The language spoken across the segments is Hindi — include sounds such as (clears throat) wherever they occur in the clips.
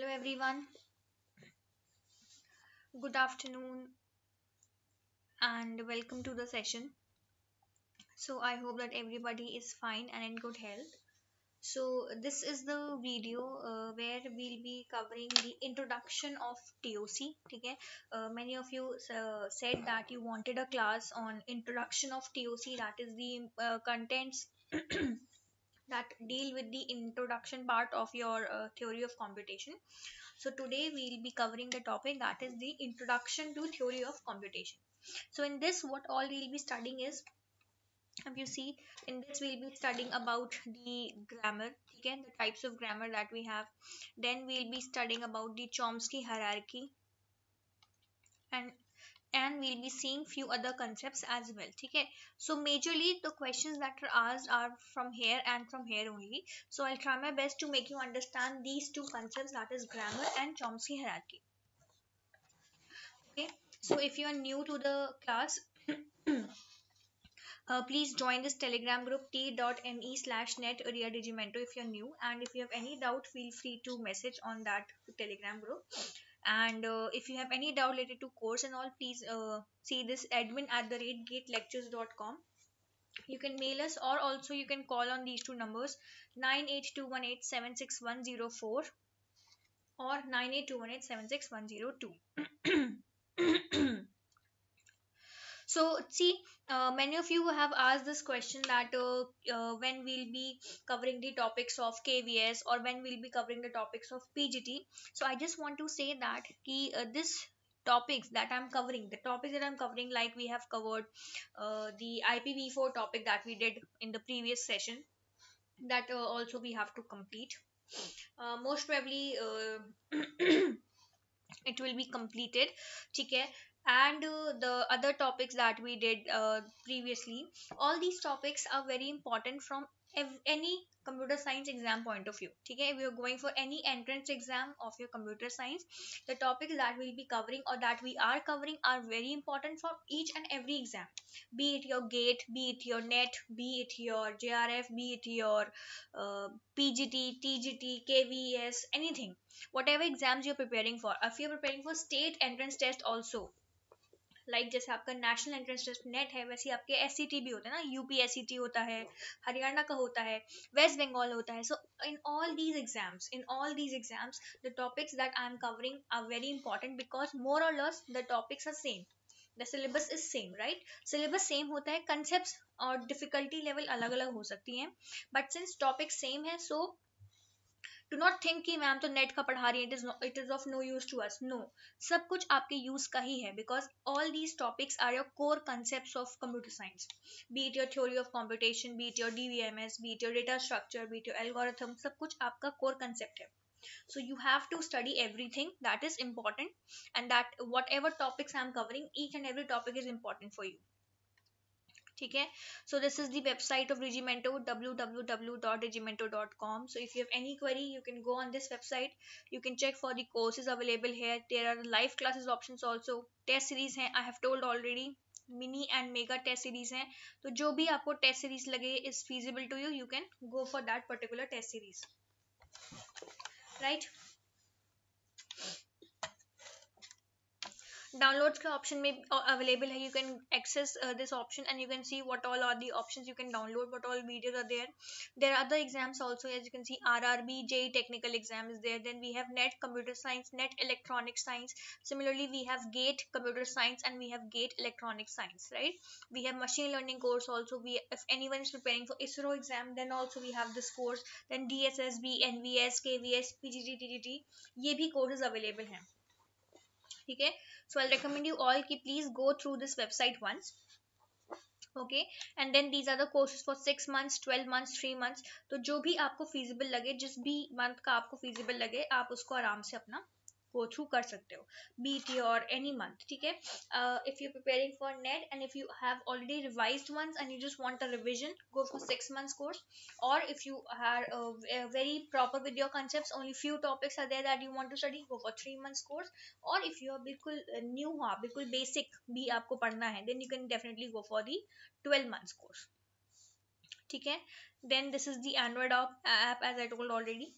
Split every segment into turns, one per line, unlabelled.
Hello everyone. Good afternoon and welcome to the session. So I hope that everybody is fine and in good health. So this is the video uh, where we'll be covering the introduction of TOC. Okay? Uh, many of you uh, said that you wanted a class on introduction of TOC that is the uh, contents that deal with the introduction part of your uh, theory of computation. So today we'll be covering the topic that is the introduction to theory of computation. So in this what all we'll be studying is if you see in this we'll be studying about the grammar again the types of grammar that we have then we'll be studying about the Chomsky hierarchy and and we'll be seeing few other concepts as well okay so majorly the questions that are asked are from here and from here only so i'll try my best to make you understand these two concepts that is grammar and chomsky hierarchy okay so if you are new to the class (coughs) uh, please join this telegram group t.me slash net if you're new and if you have any doubt feel free to message on that telegram group and uh, if you have any doubt related to course and all please uh, see this admin at the rate you can mail us or also you can call on these two numbers 98218761004 or 98218761002 so see uh, many of you have asked this question that uh, uh, when we'll be covering the topics of kvs or when we'll be covering the topics of pgt so i just want to say that ki, uh, this topics that i'm covering the topics that i'm covering like we have covered uh, the ipv4 topic that we did in the previous session that uh, also we have to complete most probably (clears throat) it will be completed ठीक है and uh, the other topics that we did uh, previously all these topics are very important from ev- any computer science exam point of view okay if you're going for any entrance exam of your computer science the topics that we'll be covering or that we are covering are very important for each and every exam be it your gate be it your net be it your jrf be it your uh, pgt tgt kvs anything whatever exams you're preparing for if you're preparing for state entrance test also like जैसे आपका नेशनल एंट्रेंस टेस्ट नेट है वैसे आपके एस e भी होता है ना पी e होता है हरियाणा का होता है वेस्ट बंगाल होता है so in all these exams in all these exams the topics that I am covering are very important because more और less the topics are same the syllabus is same right syllabus same होता है कंसेप्ट और डिफिकल्टी लेवल अलग अलग हो सकती हैं बट सिंस टॉपिक सेम है so so do not think कि मैम तो नेट का पढ़ा रही है it is it is of no use to us no सब कुछ आपके यूज का ही है because all these topics are your core concept of computer science be it your theory of competition be it your D B M S be it your data structure be it your algorithm सब कुछ आपका कोर कंसेप्ट है so you have to study everything that is important and that whatever topics i am covering each and every topic is important for you ठीक है so this is the website of Regimento W W W dot Regimento dot com so if you have any query you can go on this website you can check for the courses available है there are live classes option also test series हैं I have told already mini and mega test series हैं तो जो भी आपको टेस्ट सीरीज लगे is feasible to you you can go for that particular test series right download के ऑप्शन में अवेलेबल uh, है you can access this option and you can see what all are the option you can download what all videos are there there other exams also as you can see R R B J technical exam there then we have NET computer science NET electronic science similarly we have GATE computer science and we have gate electronic science right we have machine learning course also we if any one is preparing for ISRO exam then also we have this course then D S S B N V S K V S P G T T T T ये भी कोर्सेज अवेलेबल हैं ठीक है so I recommend you all की please go through this website once okay and then these are the courses for six months twelve months three months तो जो भी आपको फीजिबल लगे जिस भी मंथ का आपको फीजिबल लगे आप उसको आराम से अपना गो थ्रू कर सकते हो बी टी और एनी मंथ ठीक है if you preparing for NET and if you have already revise once and you just want a revision go for six months course और if you are very proper with your concept only few topics are there that you want to study go for three months course और इफ यू आर बिल्कुल न्यू uh, हो बिल्कुल बेसिक भी आपको पढ़ना है then you can definitely go for the twelve months course ठीक है then this is the Android app as I told already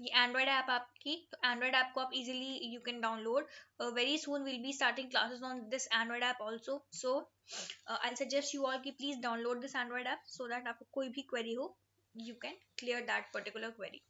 ये एंड्रॉयड ऐप आपकी तो एंड्रॉयड ऐप को आप easily you can download very soon will be starting classes on this Android app also so I suggest you all कि please download this Android app so that आपको कोई भी क्वेरी हो you can clear that particular query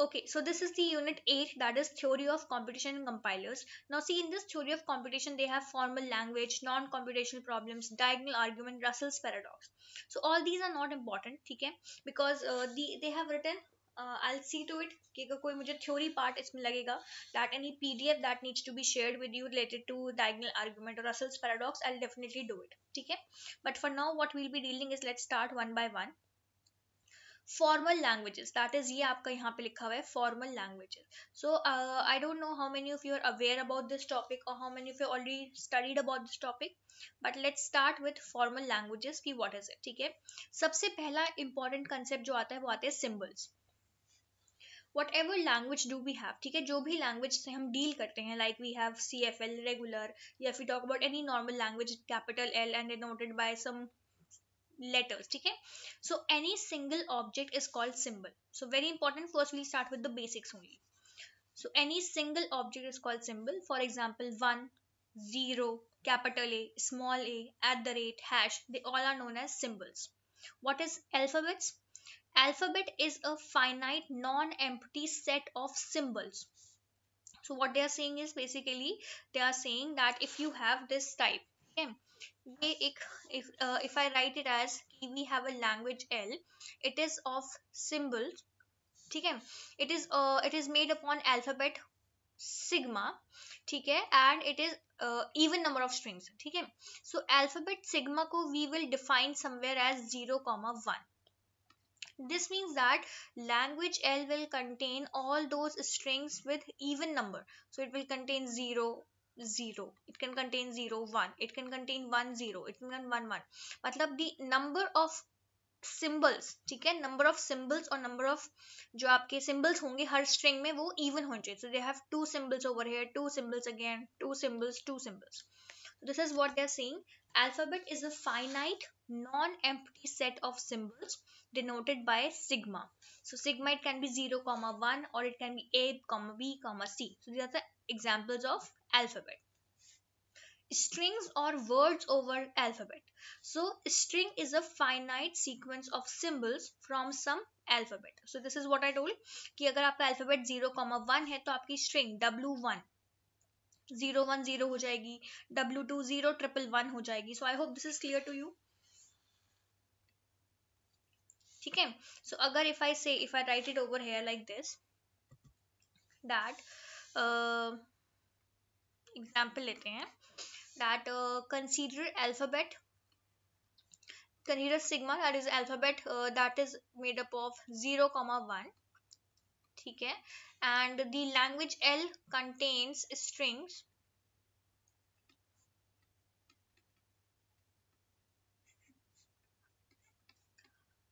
Okay, so this is the unit 8 that is theory of computation compilers. Now see in this theory of computation they have formal language, non-computational problems, diagonal argument, Russell's paradox. So all these are not important, okay? Because uh, the, they have written uh, I'll see to it कि अगर part मुझे थ्योरी पार्ट इसमें लगेगा that any PDF that needs to be shared with you related to diagonal argument और Russell's paradox I will definitely do it ठीक है but for now what will be dealing is let's start formal languages that is ये आपका यहाँ पे लिखा हुआ है formal languages so I don't know how many of you are aware about this topic और how many of you already studied about this topic but let's start with formal languages की वॉट इज इट ठीक है सबसे पहला इंपॉर्टेंट कंसेप्ट जो आता है वो आते हैं symbols whatever language do we have ठीक है जो भी लैंग्वेज से हम डील करते हैं like we have C F L regular या फिर talk about any normal language capital L and noted by some letters okay so any single object is called symbol so very important first we will start with the basics only so any single object is called symbol for example 1 0 capital a small a at the rate hash they all are known as symbols what is alphabets alphabet is a finite non-empty set of symbols so what they are saying is basically they are saying that if you have this type okay uh, if I write it as कि we have a language L, it is of symbols. Uh, it is made upon alphabet sigma ठीक and it is uh, even number of strings so alphabet sigma को we will define somewhere as 0 comma 1 this means that language L will contain all those strings with even number. So it will contain 0, 0 it can contain zero, one. it can contain one, zero. it can 1 1 matlab the number of symbols theek hai number of symbols or number of jo aapke symbols honge har string mein wo even honge so they have two symbols over here two symbols again two symbols two symbols this is what they are saying alphabet is a finite non empty set of symbols denoted by sigma. So sigma it can be zero comma one or it can be A comma B comma C. So these are the examples of alphabet. Strings or words over alphabet. So a string is a finite sequence of symbols from some alphabet. So this is what I told कि अगर आपका alphabet zero comma one है तो आपकी string w one. Zero one zero हो जाएगी W two zero triple one हो जाएगी so I hope this is clear to you ठीक है सो अगर if I say if I write it over here like this that example uh, लेते हैं that consider alphabet consider sigma that is alphabet uh, that is made up of 0 comma 1 ठीक है and the language L contains strings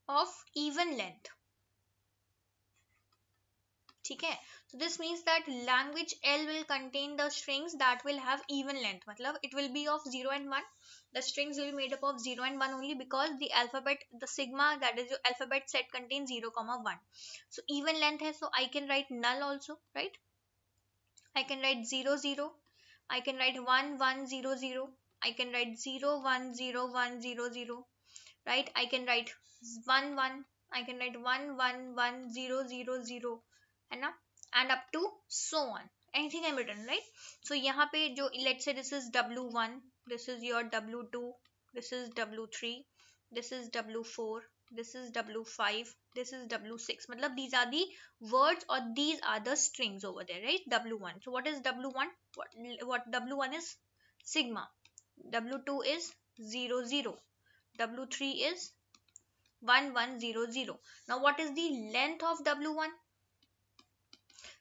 of even length ठीक है so this means that language L will contain the strings that will have even length मतलब it will be of 0 and 1 the strings will be made up of 0 and 1 only because the alphabet the sigma that is your alphabet set contains 0 comma 1 so even length है so I can write null also right I can write 0 0 I can write 1 1 0 0 I can write 0 1 0 1 0 0 right i can write 1 1 i can write 1 1 1 0 0 0 है ना and up to So on anything I return right so यहाँ पे जो let say this is W one this is your W two this is W three this is W this is w5 this is w6 matlab these are the words or these are the strings over there right w1 so what is w1 what, what w1 is sigma w2 is 0 0 W3 is 1100. Now what is the length of W1?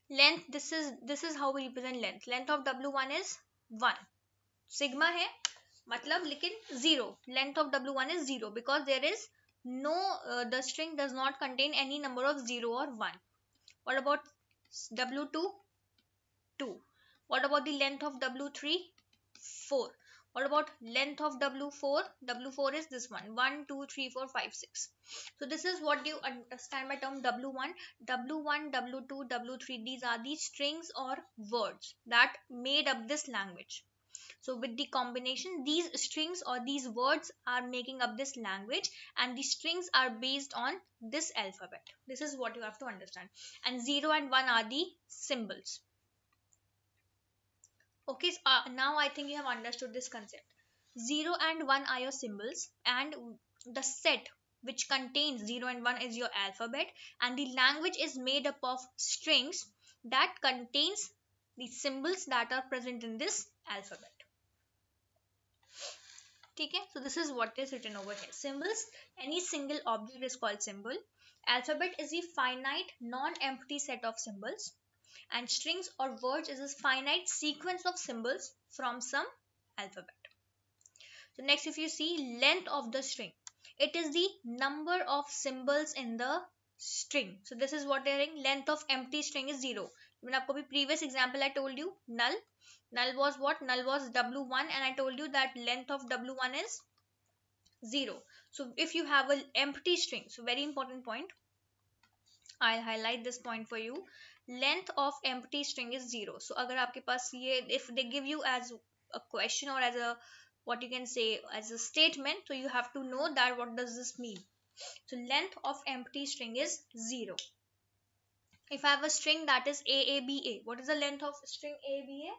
Length this is this is how we represent length. Length of W1 is 1. Sigma hai. मतलब लेकिन zero. Length of W1 is zero because there is no uh, the string does not contain any number of zero or one. What about W2? 2. What about the length of W3? 4 what about length of w4 w4 is this one 1 2 3 4 5 6 so this is what you understand by term w1 w1 w2 w3 these are the strings or words that made up this language so with the combination these strings or these words are making up this language and the strings are based on this alphabet this is what you have to understand and 0 and 1 are the symbols okay so, uh, now i think you have understood this concept 0 and 1 are your symbols and the set which contains 0 and 1 is your alphabet and the language is made up of strings that contains the symbols that are present in this alphabet Okay, so this is what is written over here symbols any single object is called symbol alphabet is a finite non empty set of symbols and strings or words is a finite sequence of symbols from some alphabet. So next if you see length of the string, it is the number of symbols in the string. So this is what they are saying. length of empty string is 0. मैंने आपको भी previous example I told you null. Null was what? Null was w1 and I told you that length of w1 is 0. So if you have an empty string, so very important point, I'll highlight this point for you Length of empty string is zero. So, अगर आपके पास ये if they give you as a question what you can say as a statement so you have to know that what does this mean so length of empty string is 0 if i have a string that is aaba what is the length of string aaba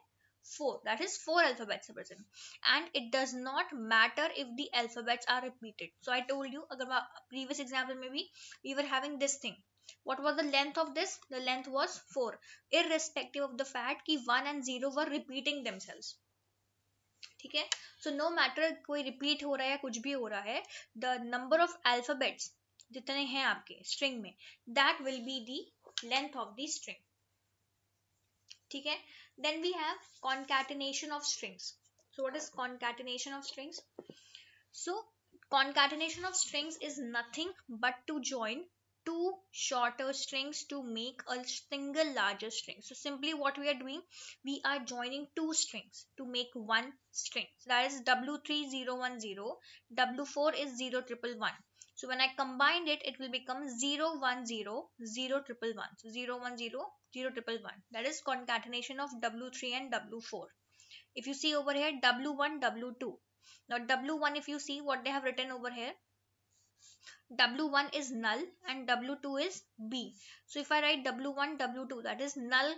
4 that is 4 alphabets present and it does not matter if the alphabets are repeated so i told you previous example maybe we were having this thing what was the length of this the length was 4 irrespective of the fact कि 1 and 0 were repeating themselves ठीक है so no matter कोई repeat हो रहा है या कुछ भी हो रहा है the number of alphabets जितने हैं आपके string में that will be the length of the string ठीक है then we have concatenation of strings so what is concatenation of strings so concatenation of strings is nothing but to join two shorter strings to make a single larger string. So simply what we are doing, we are joining two strings to make one string. So that is W3010, W4 is 0111. So when I combine it, it will become 010011. So 010011. That is concatenation of W3 and W4. If you see over here, W1, W2. Now W1, if you see what they have written over here, W1 is null and W2 is B. So if I write W1, W2 that is null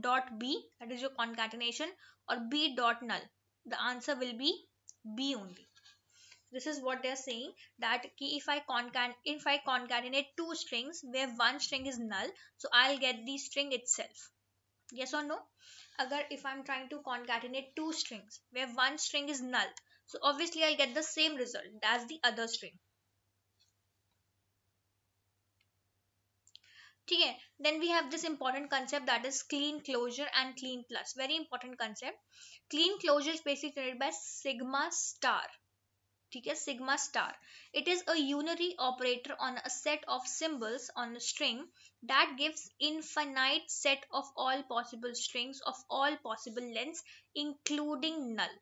dot B that is your concatenation or B dot null. The answer will be B only. This is what they are saying that if I if I concatenate two strings where one string is null, so I'll get the string itself. Yes or no? Agar if I'm trying to concatenate two strings where one string is null, so obviously I'll get the same result as the other string. ठीक है then we have this important concept that is Kleene closure and Kleene plus very important concept Kleene closure is basic by sigma star ठीक है sigma star it is a unary operator on a set of symbols on a string that gives infinite set of all possible strings of all possible lengths including null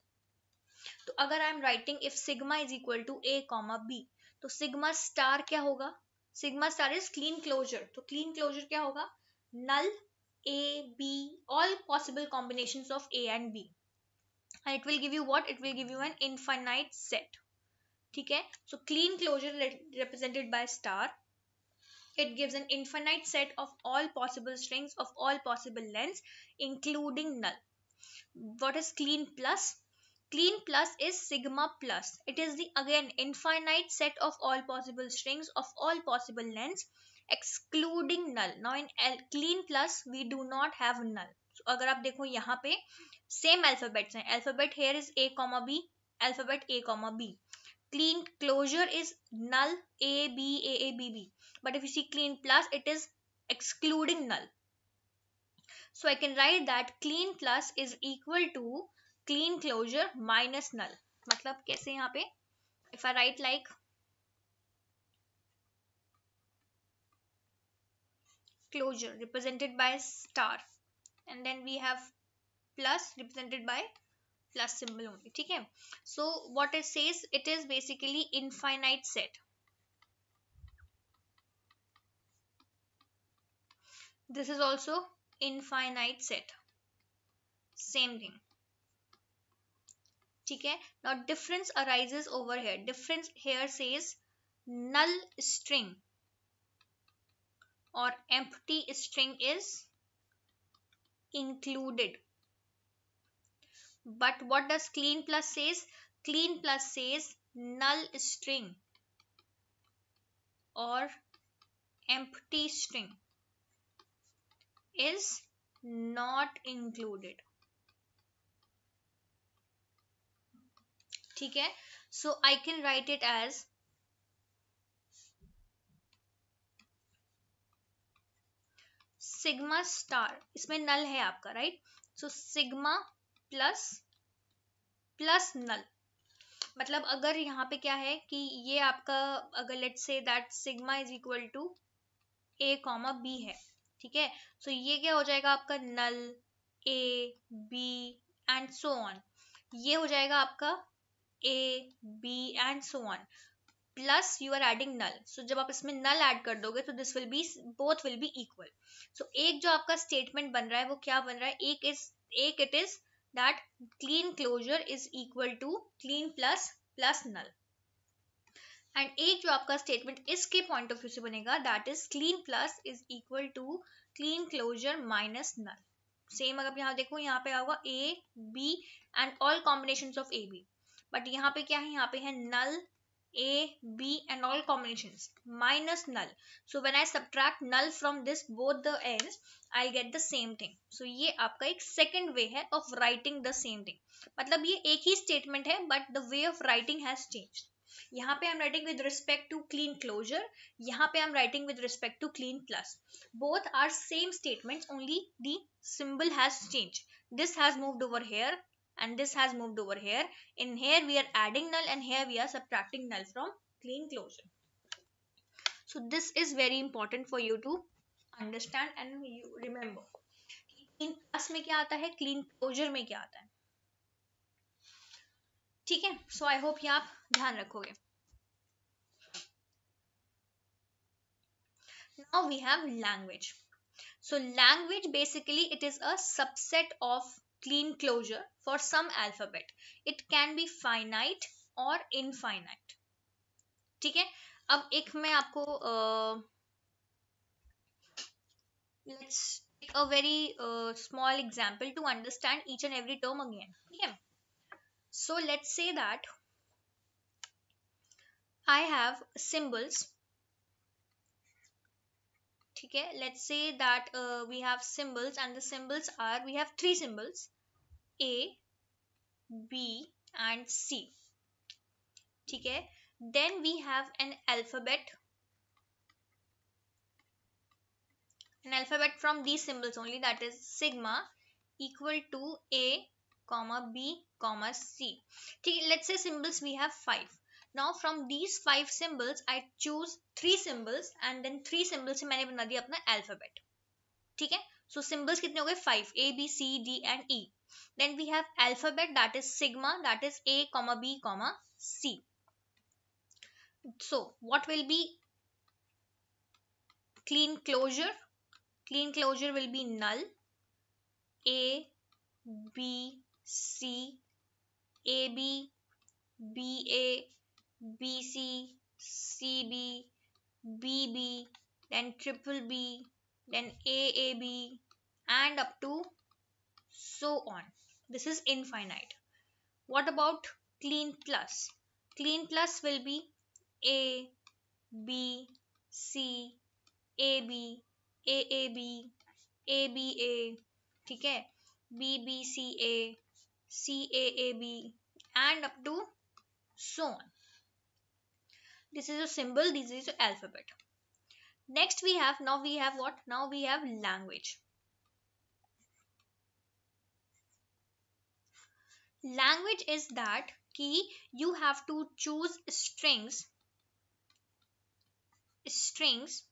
तो अगर I am writing if sigma is equal to A comma B तो सिग्मा स्टार क्या होगा sigma star is Kleene closure तो क्लीन क्लोजर क्या होगा null A B all possible combination of A and B and it will give you what it will give you an infinite set ठीक है so Kleene closure represented by star it gives an infinite set of all possible strings of all possible lengths including null what is clean plus Clean plus is sigma plus. It is the again infinite set of all possible strings of all possible lengths excluding null. Now in L, clean plus we do not have null. So अगर आप देखो यहाँ same alphabets हैं. Alphabet here is A comma B. Alphabet A comma B. Clean closure is null A B A A B B. But if you see clean plus it is excluding null. So I can write that clean plus is equal to Kleene closure minus null मतलब कैसे यहाँ पे if I write like closure represented by star and then we have plus represented by plus symbol only ठीक है so what it says it is basically infinite set this is also infinite set same thing ठीक है not difference arises over here difference here says null string और empty string is included but what does Kleene plus says Kleene plus says null string और empty string is not included ठीक है so I can write it as sigma star इसमें नल है आपका right so sigma plus plus null मतलब अगर यहाँ पे क्या है कि ये आपका अगर let say that sigma is equal to A comma B है ठीक है सो ये क्या हो जाएगा आपका null A B and so on ये हो जाएगा आपका A B and so on plus you are adding null so जब आप इसमें नल add कर दोगे तो this will be both will be equal so ek jo aapka statement बन रहा है wo kya ban raha hai ek is ek it is that clean closure is equal to clean plus plus null and एक जो आपका स्टेटमेंट इसके पॉइंट ऑफ व्यू से बनेगा that is Kleene plus is equal to Kleene closure minus null same अगर यहाँ देखो यहाँ पे होगा A B and all combination of A B but यहाँ पे क्या है यहाँ पे है null A B and all combination minus null so when I subtract null from this both the and I get the same thing so ये आपका एक सेकेंड वे है of writing the same thing मतलब ये एक ही स्टेटमेंट है but the way of writing has change यहाँ पे I am writing with respect to Kleene closure यहाँ पे I am writing with respect to Kleene plus both are same statement only symbol has change this has moved over here and this has moved over here. In here we are adding null and here we are subtracting null from clean closure. So this is very important for you to understand and you remember. Clean class में क्या आता है clean closure में क्या आता है ठीक है सो आई होप आप ध्यान रखोगे now we have language so language basically it is a subset of clean closure for some alphabet. It can be finite और इनफाइनाइट ठीक है अब एक मैं आपको let's take a very small example to understand each and every term again ठीक है so let's say that I have symbols okay let's say that uh, we have symbols and the symbols are we have three symbols a b and c okay then we have an alphabet an alphabet from these symbols only that is sigma equal to a comma b comma c okay let's say symbols we have five now from these five symbols, I choose three symbols and then three symbols से मैंने बना दिया अपना alphabet. ठीक है? So symbols कितने हो गए? Five. A, B, C, D and E. Then we have alphabet that is sigma that is A, comma B, comma C. So what will be clean closure? Clean closure will be null. A, B, C, A, B, B, A, BC, CB, BB, then triple B, then AAB, and up to so on. This is infinite. What about clean plus? Clean plus will be A, B, C, AB, AAB, ABA, ठीक है B B C A C this is a symbol this is your alphabet next we have now we have what now we have language language is that key you have to choose strings strings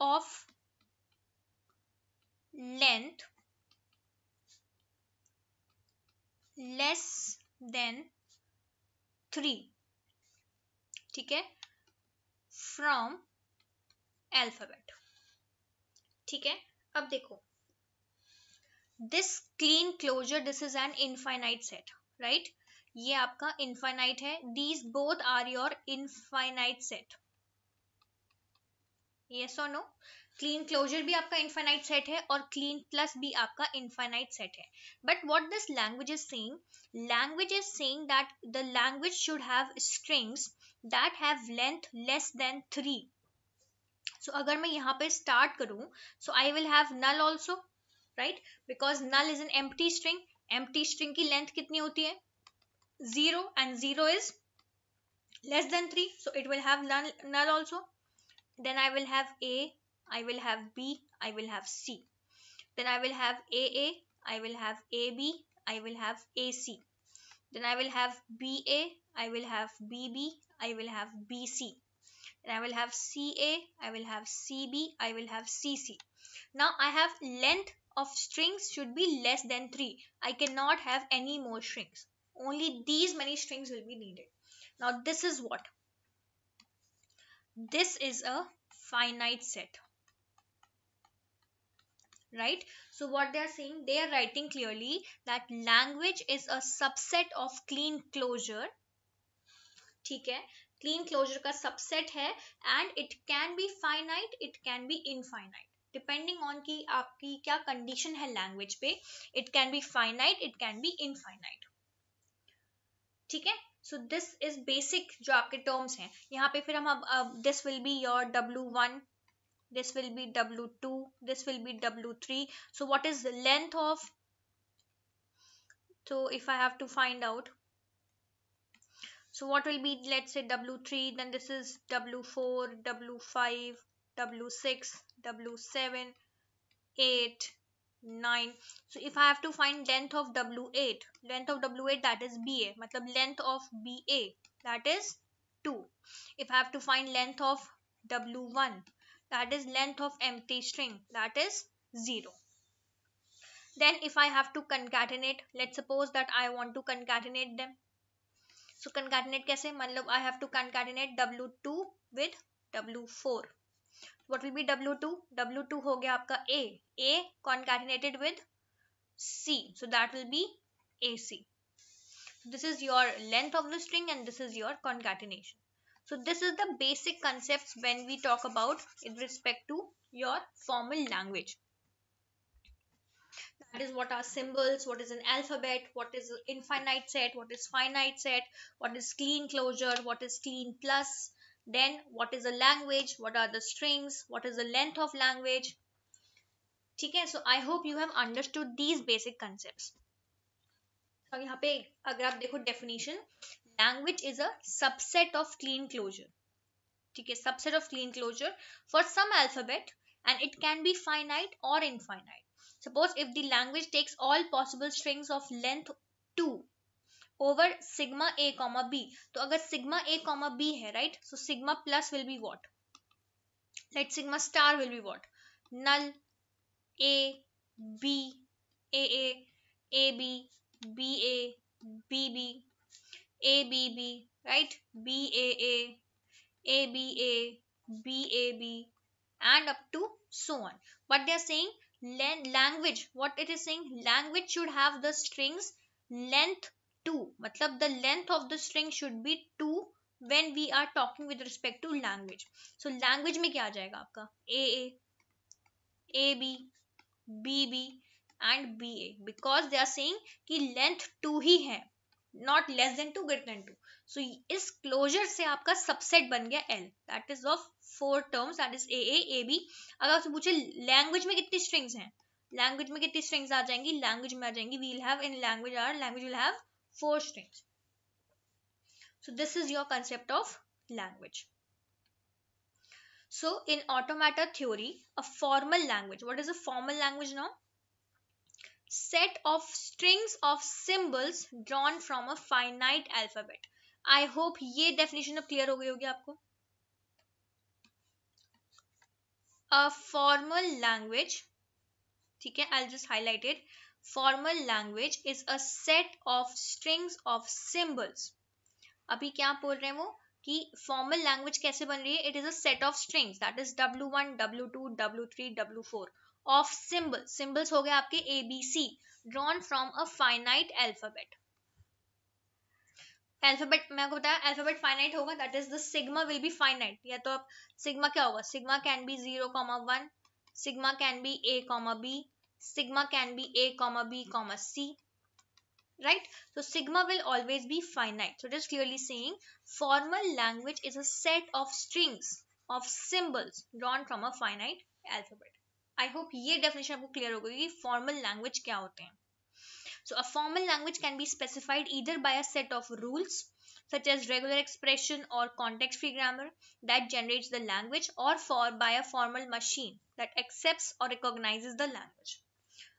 of length less than 3 ठीक है फ्रॉम एल्फाबेट ठीक है अब देखो this Kleene closure this is an infinite set right ये आपका इनफाइनाइट है these both are your infinite set yes और नो क्लीन क्लोजर भी आपका इनफाइनाइट सेट है और क्लीन प्लस भी आपका इनफाइनाइट सेट है but what this language is saying language is saying that the language should have strings that have length less than three. So, अगर मैं यहाँ पे start करूँ so I will have null also, right? Because null is an empty string. Empty string की length कितनी होती है Zero and zero is less than 3 so it will have null, null also then i will have a i will have b i will have c then i will have aa i will have ab i will have ac then i will have ba i will have bb I will have BC. And I will have CA, I will have CB, I will have CC. Now I have length of strings should be less than 3. I cannot have any more strings. Only these many strings will be needed. Now this is what? This is a finite set. Right? So what they are saying, they are writing clearly that language is a subset of clean closure ठीक है क्लीन क्लोजर का सबसेट है and it can be finite it can be infinite depending on की आपकी क्या कंडीशन है लैंग्वेज पे it can be finite it can be infinite ठीक है सो दिस इज बेसिक जो आपके टर्म्स हैं यहाँ पे फिर हम अब this will be your W one this will be W two this will be W three so what is length of so if I have to find out So what will be let's say W3 then this is W4, W5, W6, W7, 8, 9. So if I have to find length of W8, length of W8 that is BA, matlab length of BA that is 2. If I have to find length of W1 that is length of empty string that is 0 then if I have to concatenate let's suppose that I want to concatenate them so so, कैसे मतलब I have to concatenate W two with W four what will be W two W two हो गया आपका A A concatenated with C so that will be A C this is your length of the string and this is your concatenation so this is the basic concept when we talk about in respect to your formal language that is what are symbols what is an alphabet what is infinite set what is finite set what is clean closure what is clean plus then what is a language what are the strings what is the length of language okay so i hope you have understood these basic concepts so yahan pe agar aap dekho definition language is a subset of clean closure okay subset of clean closure for some alphabet and it can be finite or infinite Suppose if the language takes all possible strings of length 2 over sigma a comma b. So if sigma a comma b b है right? So sigma plus will be what? Let sigma star will be what? Null a b a a a b b a b b a b b right? b a a a b a b a b and up to so on. What they are saying language what it is saying language should have the strings length 2 मतलब the length of the string should be 2 when we are talking with respect to language so language में क्या आ जाएगा आपका a a a b b b and b a because they are saying कि length 2 ही है not less than 2 greater than 2 so इस closure से आपका subset बन गया l that is of four terms that is A A A B अगर उसे पूछे लैंग्वेज में कितनी स्ट्रिंग्स हैं लैंग्वेज में कितनी स्ट्रिंग्स आ जाएंगी लैंग्वेज में आ जाएंगी we'll have in language or language will have four strings so this is your concept of language so in automata theory a formal language what is a formal language now set of strings of symbols drawn from a finite alphabet I hope ये डेफिनेशन अब क्लियर हो गई होगी आपको a formal language ठीक है I'll just highlight it formal language is a set of strings of symbols अभी क्या बोल रहे हैं वो कि formal language कैसे बन रही है it is a set of strings that is W1 W2 W3 W4 of symbols symbols हो गए आपके ABC drawn from a finite alphabet alphabet मैं आपको बताया अल्फाबेट फाइनाइट होगा that is the sigma will be finite या तो आप सिग्मा क्या होगा sigma can be zero comma one sigma can be A comma B sigma can be A comma B comma C right तो sigma will always be finite so it is clearly seen formal language is a set of strings of symbols drawn from a finite alphabet I hope ये डेफिनेशन आपको क्लियर हो गई कि फॉर्मल लैंग्वेज क्या होते हैं So a formal language can be specified either by a set of rules such as regular expression or context-free grammar that generates the language or for by a formal machine that accepts or recognizes the language.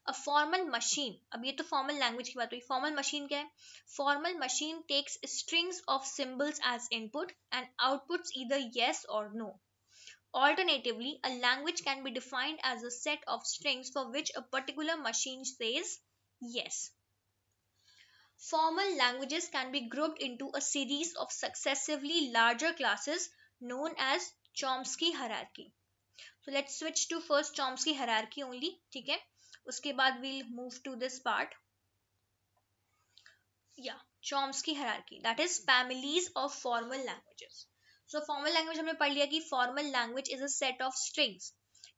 A formal machine, अब ये तो formal language की बात हुई formal machine क्या है Formal machine takes strings of symbols as input and outputs either yes or no. Alternatively, a language can be defined as a set of strings for which a particular machine says Yes. Formal languages can be grouped into a series of successively larger classes known as Chomsky hierarchy. So let's switch to first Chomsky hierarchy only, theek hai uske baad we'll move to this part. Yeah, Chomsky hierarchy. That is families of formal languages. so formal language humne पढ़ liya ki formal language is a set of strings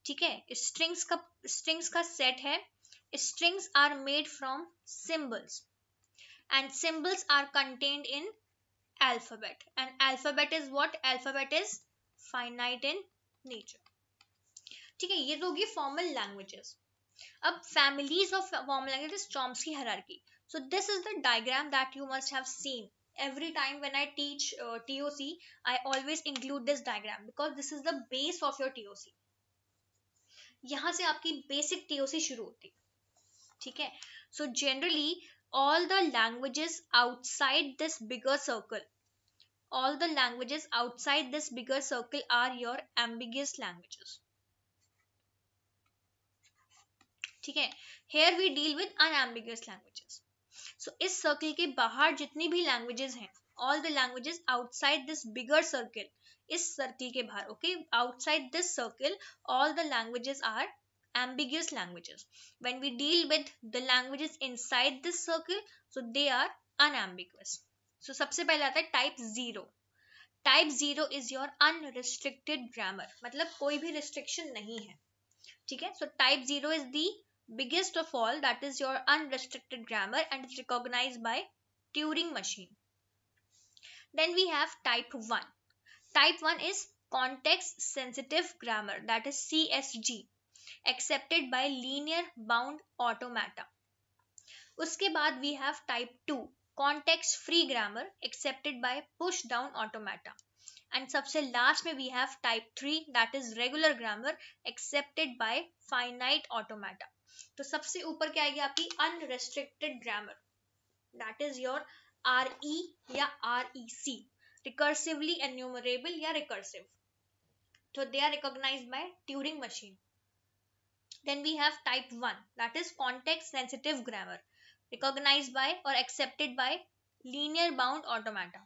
ठीक है स्ट्रिंग्स का स्ट्रिंग्स का सेट है Strings are made from symbols and symbols are contained in alphabet and alphabet is what? Alphabet is finite in nature. ठीक है ये तो होगी formal languages. अब families of formal language Chomsky hierarchy So this is the diagram that you must have seen every time when I teach uh, TOC, I always include this diagram because this is the base of your TOC. यहाँ से आपकी basic TOC शुरू होती है ठीक है so generally all the languages outside this bigger circle all the languages outside this bigger circle are your ambiguous languages ठीक है here we deal with unambiguous languages so इस सर्कल के बाहर जितनी भी लैंग्वेजेस हैं all the languages outside this bigger circle इस सर्कल के बाहर okay outside this circle all the languages are ambiguous languages. When we deal with the languages inside this circle, so they are unambiguous. So सबसे पहला आता है zero. Type zero is your unrestricted grammar. Grammar मतलब कोई भी restriction नहीं है ठीक है So type zero is the biggest of all that is your unrestricted grammar and it's recognized by Turing machine. Then we have type 1. Type 1 is context sensitive grammar that is CSG accepted by linear bound automata उसके बाद we have type two context free grammar accepted by push down automata and सबसे लास्ट में we have type three that is regular grammar accepted by finite automata तो सबसे ऊपर क्या आएगी आपकी unrestricted grammar that is your R E या R E C recursively enumerable या रिकर्सिव तो they are recognize by Turing machine Then we have type 1 that is context sensitive grammar recognized by or accepted by linear bound automata.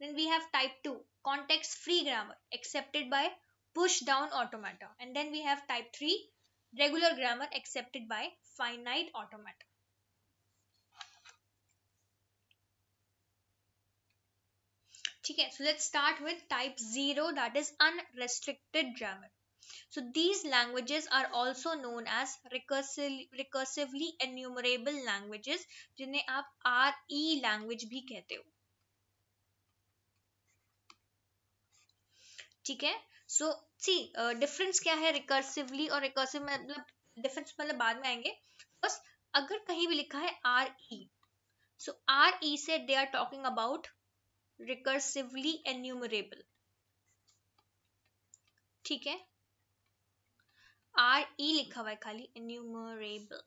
Then we have type 2 context free grammar accepted by push down automata and then we have type 3 regular grammar accepted by finite automata. Okay, so let's start with type 0 that is unrestricted grammar. So these languages are also known as recursively enumerable languages जिन्हें आप आर ई लैंग्वेज भी कहते हो ठीक है सो सी डिफरेंस क्या है रिकर्सिवली और रिकर्सिव मतलब डिफरेंस मतलब बाद में आएंगे बस अगर कहीं भी लिखा है R E so R E say they are talking about recursively enumerable ठीक है आर ई e लिखा हुआ है खाली इन्यूमरेबल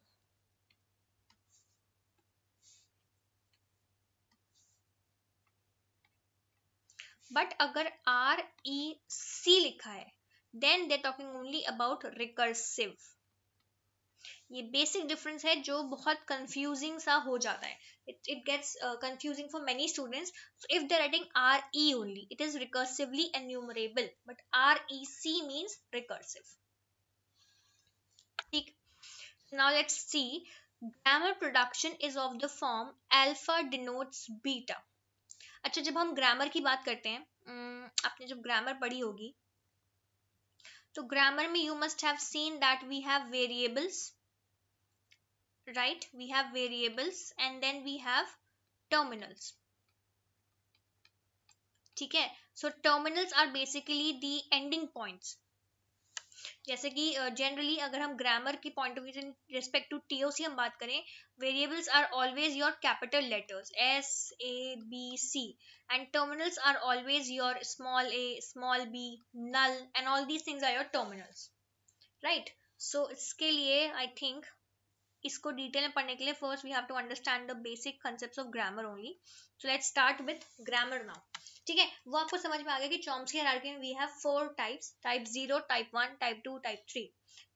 बट अगर आर ई सी लिखा है then they talking only about recursive ये बेसिक डिफरेंस है जो बहुत कंफ्यूजिंग सा हो जाता है it it gets confusing for many students if they writing R E only it is recursively enumerable but R E C means recursive Now let's see. Grammar production is of the form alpha denotes beta. अच्छा जब हम ग्रामर की बात करते हैं आपने जब ग्रामर पढ़ी होगी तो ग्रामर में you must have seen that we have variables right we have variables and then we have terminals ठीक है so terminals are basically the ending points जैसे कि जनरली uh, अगर हम ग्रामर की point of view in respect to T हम बात करें variables are always your capital letters S A B C and terminals are always your small A small B null and all these things are your terminals right so इसके लिए आई थिंक इसको डिटेल में पढ़ने के लिए first we have to understand the basic concept of grammar only so let start with grammar now ठीक है वो आपको समझ में आ गया कि चॉम्स के हरारकी में we have four types type zero type one type two type three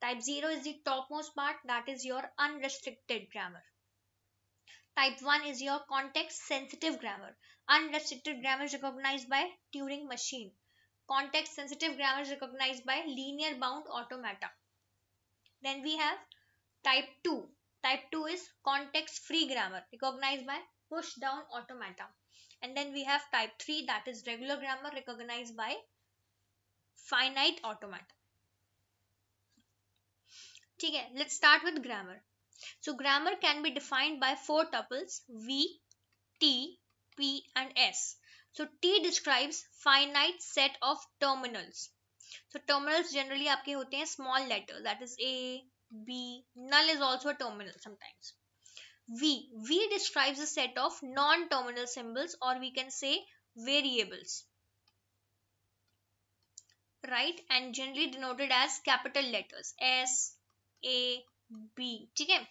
type zero is the top most part that is your unrestricted grammar type one is your context sensitive grammar unrestricted grammar recognize by Turing machine context sensitive grammar recognize by linear bound automata then we have type two type two is context free grammar recognize by push down automata And then we have type 3 that is regular grammar recognized by finite automata. Okay, let's start with grammar. So grammar can be defined by four tuples V, T, P and S. So T describes finite set of terminals. So terminals generally आपके होते हैं small letter that is A, B. Null is also a terminal sometimes. V. V describes a set of non-terminal symbols or we can say variables. Right and generally denoted as capital letters S, A, B. Okay.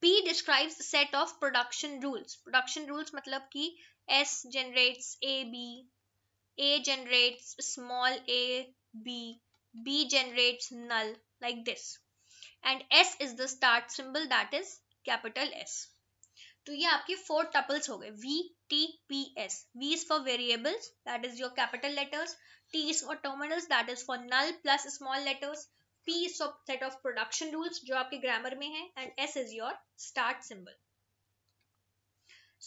P describes a set of production rules. Production rules matlab कि S generates A, B. A generates small a, B. B generates null like this. And S is the start symbol that is capital S तो ये आपके फोर टपल्स हो गए V T P S V is for variables that is your capital letters T is for terminals that is for null plus small letters P is for set of production rules जो आपके ग्रामर में है and S is your start symbol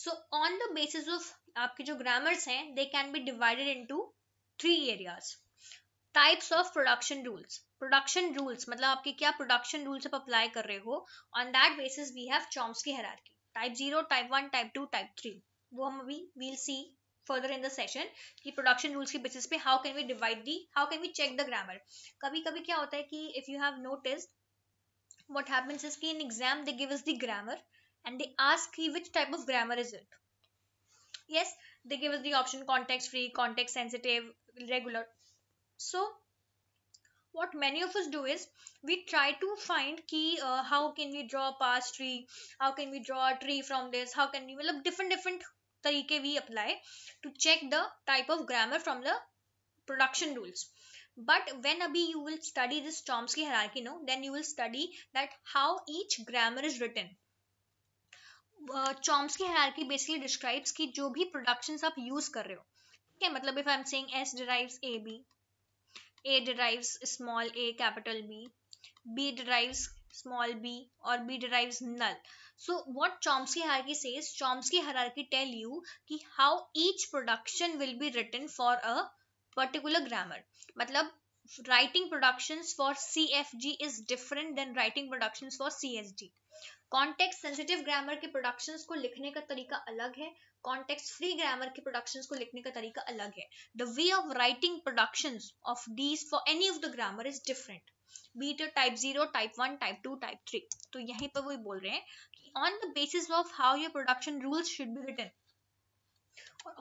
so on the basis of आपके जो ग्रामर्स हैं they can be divided to three areas types of production rules production rules मतलब आपके क्या प्रोडक्शन रूल्स आप अप्लाई कर रहे हो on that basis we have Chomsky hierarchy type zero type one type two type three वो हम अभी we'll see further in the session कि प्रोडक्शन रूल्स के बेसिस पे how can we divide the how can we check the grammar कभी कभी क्या होता है कि if you have notice what happens is कि in exam they give us the grammar and they ask ki which type of grammar is it yes they give us the option context free context sensitive regular so what many of us do is we try to find key uh, how can we draw a past tree how can we draw a tree from this how can we look different different tarike we apply to check the type of grammar from the production rules but when abhi you will study this chomsky hierarchy no then you will study that how each grammar is written uh, chomsky hierarchy basically describes ki jo bhi productions aap use kar rahe ho ठीक है मतलब if I am saying S derives a derives small a capital B, B derives small b or b derives null. So what Chomsky hierarchy says, Chomsky hierarchy tell you कि how each production will be written for a particular grammar. मतलब writing productions for CFG is different than writing productions for CSG. Context sensitive grammar के प्रोडक्शंस को लिखने का तरीका अलग है कॉन्टेक्स्ट फ्री ग्रामर के प्रोडक्शंस को लिखने का तरीका अलग है the way of writing productions of these for any of the grammar is different be it type zero type one type two type three तो यहीं पर वो बोल रहे हैं कि on the basis of how your production rules should be written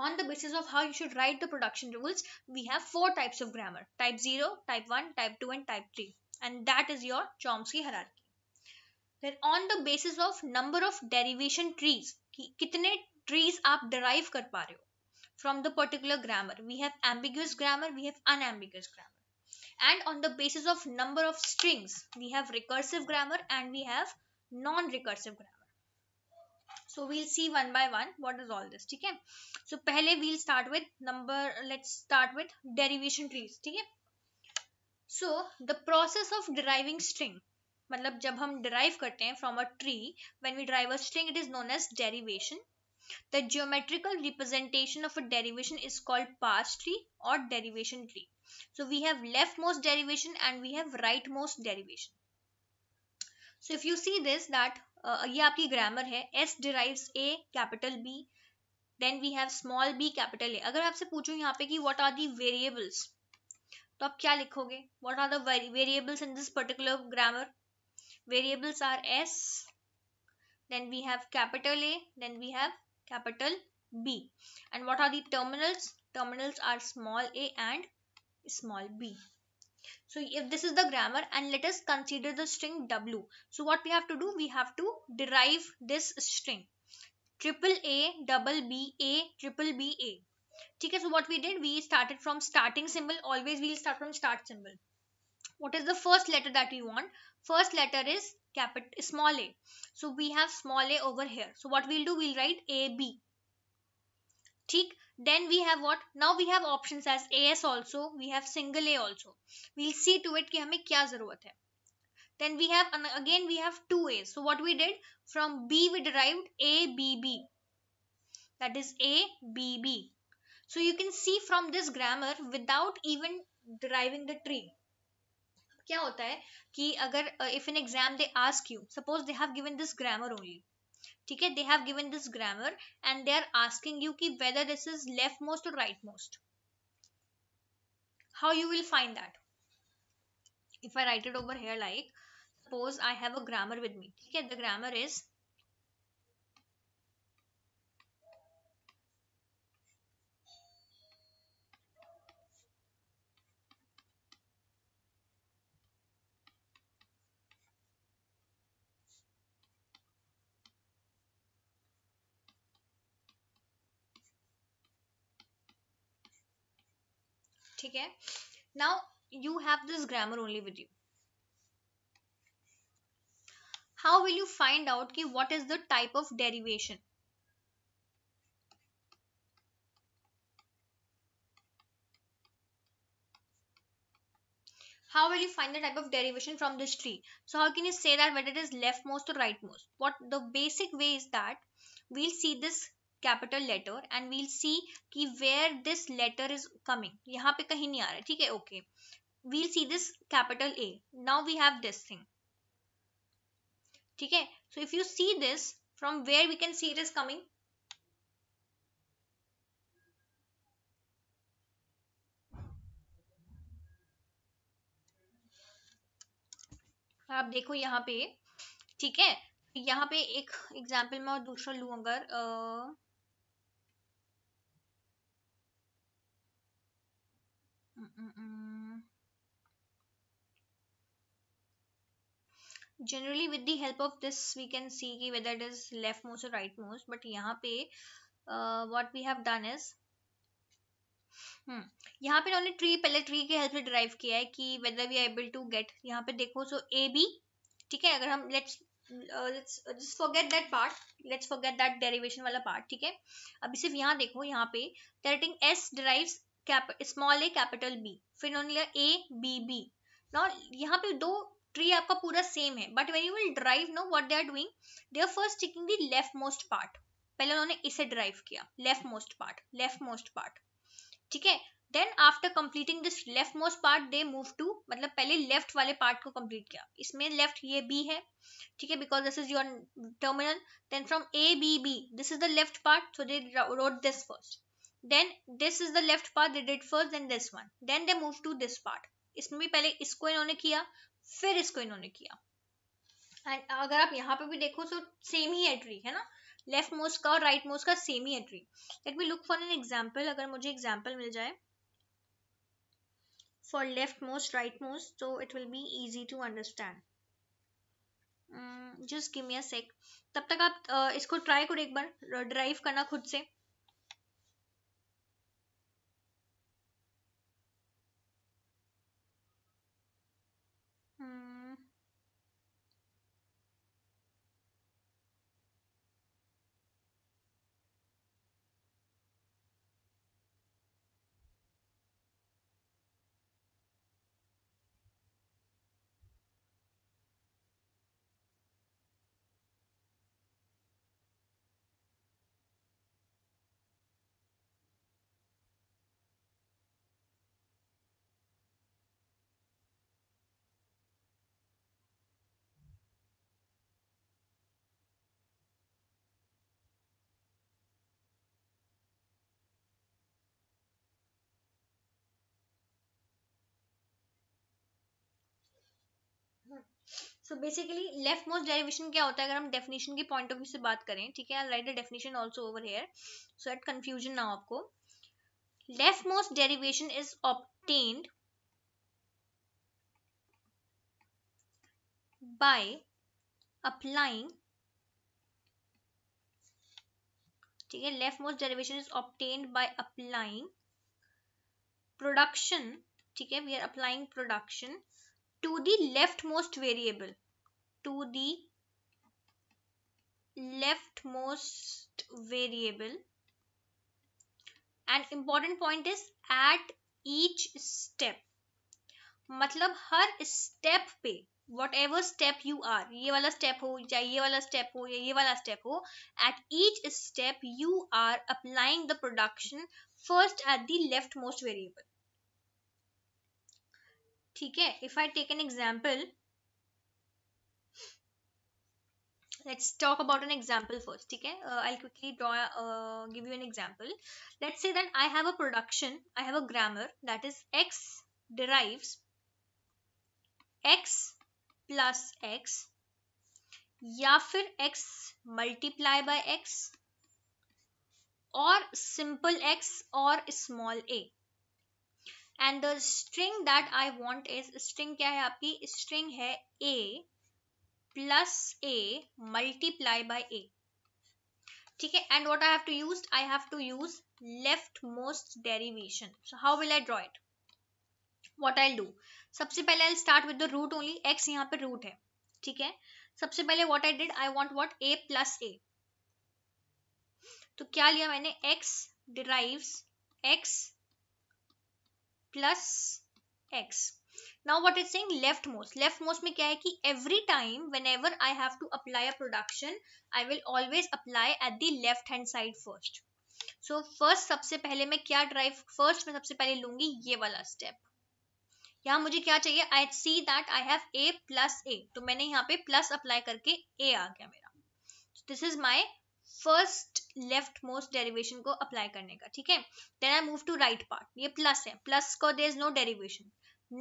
on the basis of how you should write the production rules we have four types of grammar type 0 type 1 type 2 and type 3 and that is your chomsky hierarchy फिर on the basis of number of derivation trees कि कितने ट्रीज आप डराइव कर पा रहे हो from the particular grammar. We have ambiguous grammar, we have unambiguous grammar. And on the basis of number of strings, we have recursive grammar and we have non-recursive grammar. So we'll see one by one what is all this. Okay? So pehle we'll start with number, let's start with derivation trees. Okay? So the process of deriving string मतलब जब हम ड्राइव करते हैं from a tree when we derive a string it is known as derivation the geometrical representation of a derivation is called parse tree और derivation tree so we have left most derivation and we have right most derivation so if you see this that ये आपकी ग्रामर है S derive a capital B then we have small b capital A अगर आपसे पूछूं यहाँ पे कि व्हाट आर दी वेरिएबल्स तो आप क्या लिखोगे what are the variables in this particular grammar variables are S, then we have capital A, then we have capital B. And what are the terminals? Terminals are small a and small b. So if this is the grammar and let us consider the string w. So what we have to do? We have to derive this string. Triple A, double B, A, triple B, A. Okay, so what we did, we started from starting symbol. Always we'll start from start symbol. What is the first letter that we want? First letter is capital small a. So we have small a over here. So what we'll do, we'll write AB. ठीक? Then we have what? Now we have options as AS also. We have single A also. We'll see to it कि हमें क्या ज़रूरत है. Then we have again we have two a. So what we did from B we derived A B B. That is A B B. So you can see from this grammar without even deriving the tree. क्या होता है कि अगर if an exam they ask you suppose they have given this grammar only ठीक है they have given this grammar and they are asking you कि whether this is left most और right most how you will find that if I write it over here like suppose I have a grammar with me ठीक है द ग्रामर इज ठीक है now you have this grammar only with you how will you find out ki what is the type of derivation how will you find the type of derivation from this tree so how can you say that whether it is leftmost or rightmost what the basic way is that we'll see this capital letter and we'll see कि where this letter is coming यहाँ पे कहीं नहीं आ रहा है ठीक है okay we'll see this capital A now we have this thing ठीक है so if you see this from where we can see it is coming आप देखो यहाँ पे ठीक है यहाँ पे एक एग्जाम्पल मैं और दूसरा लू अगर आ, generally with the help of this we can see की whether it is left most is leftmost or rightmost यहाँ पे what we have done is hmm यहाँ पे उन्होंने ट्री पहले ट्री के हेल्प से ड्राइव किया है कि whether we are able to get यहाँ पे देखो सो ए बी ठीक है अगर हम let's let's just forget that part let's forget that derivation वाला पार्ट ठीक है अभी सिर्फ यहाँ देखो यहाँ पे दैटिंग S derives small a capital B फिर उन्होंने लिया ए बी बी नाउ यहाँ पे दो ट्री आपका पूरा सेम है but when you will derive no what they are doing they are first taking the left most part पहले उन्होंने इसे ड्राइव किया left most part left most part ठीक है then after completing this left most part they move to मतलब पहले लेफ्ट वाले पार्ट को कंप्लीट किया इसमें लेफ्ट ये बी है ठीक है because this is your terminal then from A B B this is the left part so they wrote this first then this is the left part they did first then this one then they move to this part इसमें भी पहले इसको इन्होंने किया फिर इसको इन्होंने किया एंड अगर आप यहाँ पे भी देखो तो सेम ही एंट्री है ना लेफ्ट मोस्ट का और राइट right मोस्ट का सेम ही entry let me look for an example अगर मुझे एग्जाम्पल मिल जाए for left most right most तो it will be to to understand just give me a sec तब तक आप इसको ट्राई करो एक बार ड्राइव करना खुद से so basically left most derivation क्या होता है अगर हम डेफिनेशन के पॉइंट ऑफ व्यू से बात करें ठीक है I write the definition also over here so at confusion ना आपको left most derivation is obtained by applying ठीक है left most derivation is obtained by applying production ठीक है we are applying production to the leftmost variable to the leftmost variable and important point is at each step मतलब हर स्टेप पे whatever step you are ये वाला स्टेप हो या ये वाला स्टेप हो या ये वाला स्टेप हो at each step you are applying the production first at the left most variable ठीक है if I take an example let's talk about an example first okay uh, i'll quickly draw uh, give you an example let's say that i have a production i have a grammar that is x derives x plus x या फिर x multiply by x और simple x or small a and the string that I want is string क्या है आपकी स्ट्रिंग है a plus a multiply by a ठीक है and what I have to use I have to use left most derivation so how will I draw it what I do सबसे पहले I start with the root only x यहाँ पे रूट है ठीक है सबसे पहले what I did I want what A plus a तो क्या लिया मैंने x derives x plus x now what is सिंग लेफ्ट मोस्ट लेफ्ट मोस्ट में क्या है कि every time whenever I have to apply a production I will always apply at the left hand side first so first सबसे पहले मैं क्या ड्राइव फर्स्ट में सबसे पहले लूंगी ये वाला स्टेप यहाँ मुझे क्या चाहिए I see that I have a plus a तो मैंने यहाँ पे प्लस अप्लाई करके ए आ गया मेरा this is my first left most derivation को अप्लाई करने का ठीक है then I move to right part ये प्लस है प्लस को there is no derivation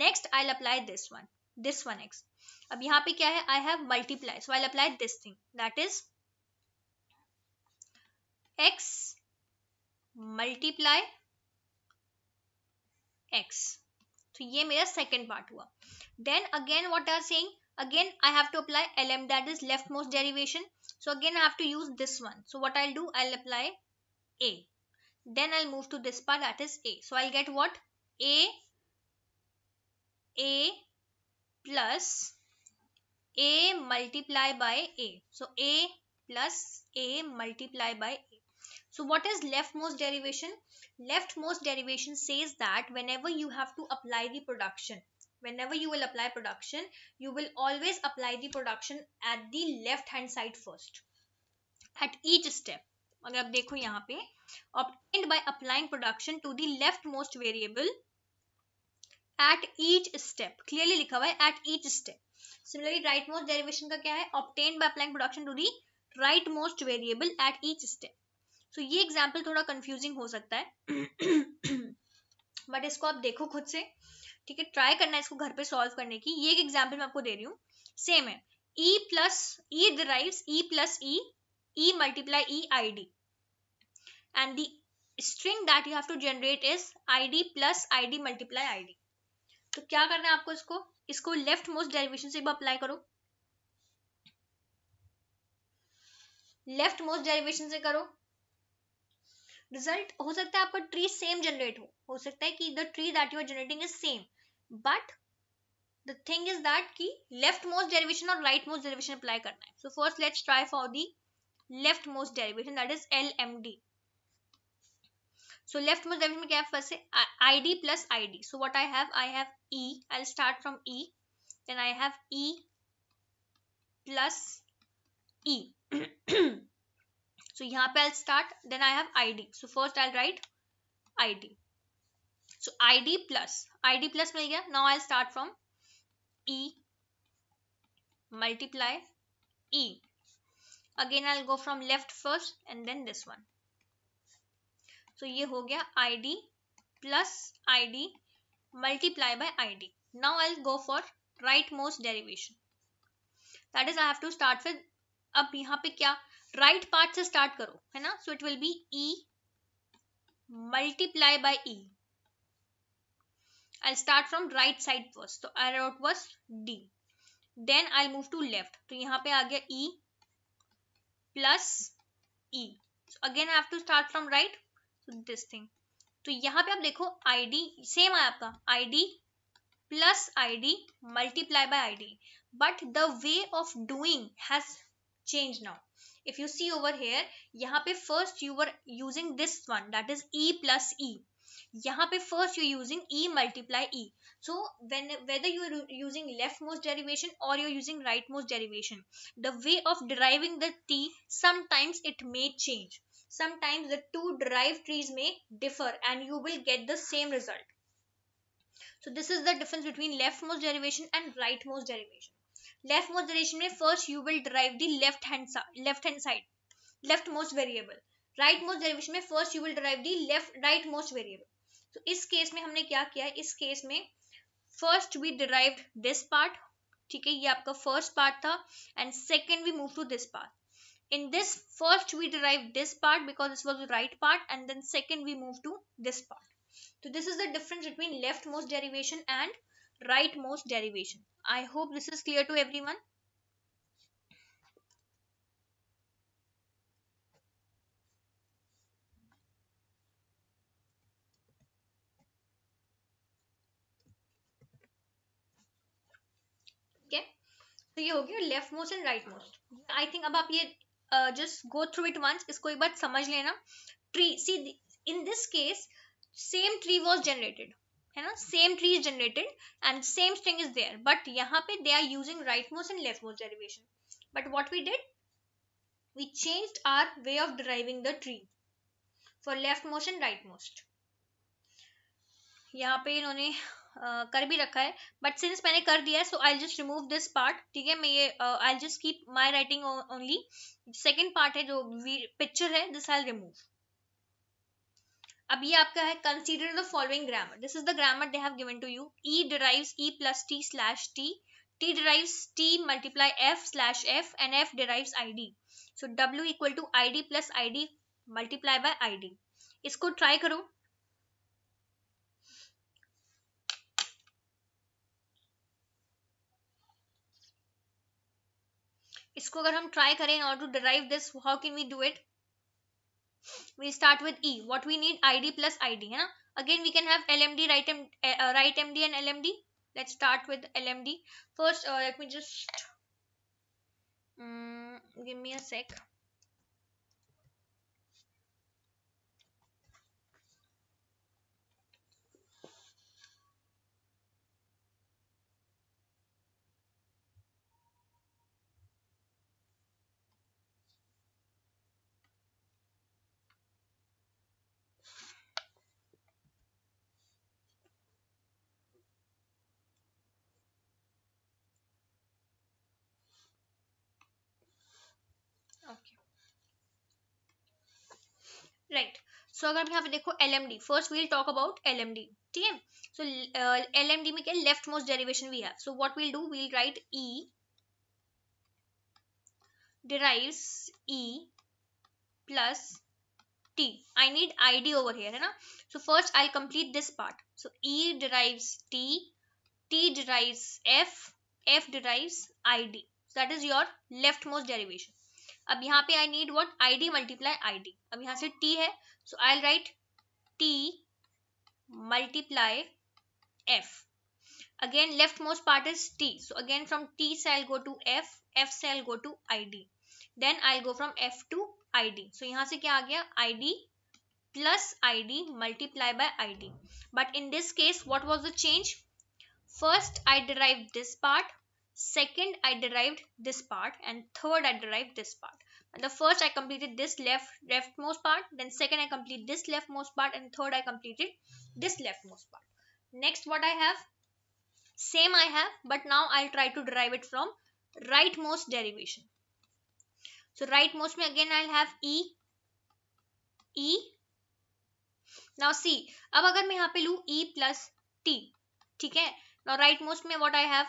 next I apply this one this one x अब यहाँ पे क्या है I have multiply so I apply this thing that is x multiply x तो ये मेरा सेकेंड पार्ट हुआ then again what are saying again i have to apply that is left most derivation So again I have to use this one. So what I'll do, I'll apply A. Then I'll move to this part that is A. So I'll get what? A, A plus A multiply by A. So A plus A multiply by A. So what is leftmost derivation? Leftmost derivation says that whenever you have to apply the production whenever you will apply production you will always apply the production at the left hand side first at each step agar आप dekho yahan pe obtained by applying production to the left most variable at each step clearly likha hua hai at each step similarly right most derivation ka kya hai obtained by applying production to the right most variable at each step so ये एग्जाम्पल थोड़ा कंफ्यूजिंग हो सकता है बट इसको आप देखो खुद से ठीक है ट्राई करना है इसको घर पे सॉल्व करने की ये एक एग्जाम्पल मैं आपको दे रही हूँ सेम है E plus E derives E plus E E multiply E I D and the string that you have to generate is I D plus I D multiply I D तो क्या करना है आपको इसको इसको लेफ्ट मोस्ट डेरिवेशन से भी अप्लाई करो लेफ्ट मोस्ट डेरिवेशन से करो रिजल्ट हो सकता है आपका ट्री सेम जनरेट हो हो सकता है कि the tree that you are generating is same but the thing is that की लेफ्ट मोस्ट डेरिवेशन और राइट मोस्ट डेरिवेशन अप्लाई करना है so first let's try for the left most derivation that is L M D so left most derivation में क्या फर्स्ट है I D plus I D so what I have I have E I start from E then I have E plus E so यहां पर I start then I have I D so first I write I D so I D plus I D plus मिल गया now I start from E multiply E again I go from left first and then this one so ये हो गया I D plus I D multiply by I D now I go for right most derivation that is I have to start फिर अब यहाँ पे क्या राइट right पार्ट से स्टार्ट करो है ना so it will be E multiply by E I'll start from right side first. तो आई wrote was D. Then I'll move to left. तो यहाँ पे आ गया E plus E. So again I have to start from right. So this thing. तो यहाँ पे आप देखो ID सेम आया आपका ID plus ID multiply by ID. But the way of doing has changed now. If you see over here, यहाँ पे first you were using this one that is E plus E. यहा पे first you're using e multiply e. So whether you're using leftmost derivation or you're using rightmost derivation, the way of deriving the t sometimes it may change. Sometimes the two derived trees may differ and you will get the same result. So this is the difference between leftmost derivation and rightmost derivation. Leftmost derivation first you will derive the left hand side left hand side leftmost variable. Rightmost derivation first you will derive the left rightmost variable. तो इस केस में हमने क्या किया इस केस में first we derive this part ठीक है ये आपका फर्स्ट पार्ट था and second we move to this part in this first we derive this part because this was right part and then second we move to this part So this is the difference between leftmost derivation and rightmost derivation. I hope this is clear to everyone. तो ये हो गया left most and right most I think अब आप ये just go through it once इसको एक बार समझ लेना tree see in this case same tree was generated है ना same tree is generated and same string is there but यहाँ पे they are using right most and left most derivation but what we did we change our way of driving the tree for left most and right most यहाँ पे इन्होंने कर भी रखा है बट सिंस मैंने कर दिया है so I just remove this part ठीक है मैं ये I just keep my writing only second part है जो पिक्चर है दिस आई रिमूव अब ये आपका है consider the following grammar this is the grammar they have given to you E derives E plus T slash T t derives t multiply f slash f and f derives id so w equal to id plus id multiply by id इसको ट्राई करो इसको अगर हम ट्राई करें और to derive this how can we do it we start with E what we need ID plus ID है ना again we can have LMD right M right MD and LMD let's start with LMD first me just give me a sec right so अगर हम यहाँ पे देखो L M D first we'll talk about L M D ठीक है सो एल एम डी में क्या left most derivation we have so what we'll do we'll write E derives e plus t i need id over here hai na so first i'll complete this part so e derives t t derives f f derives id so that is your leftmost derivation अब यहाँ पे I need what I D multiply I D अब यहाँ से टी है so I write T multiply F again left most part is T so again from T से I go to F F से I go to I D then I go from F to I D so यहाँ से क्या आ गया I D plus I D multiply by I D but in this case what was the change first I derive this part second I derived this part and third I derived this part the first I completed this left leftmost part then second I complete this leftmost part and third I completed this leftmost part next what I have same I have but now I'll try to derive it from rightmost derivation so rightmost me again I'll have E E now see अब अगर मैं यहाँ पे लू plus t, ठीक है now rightmost में what I have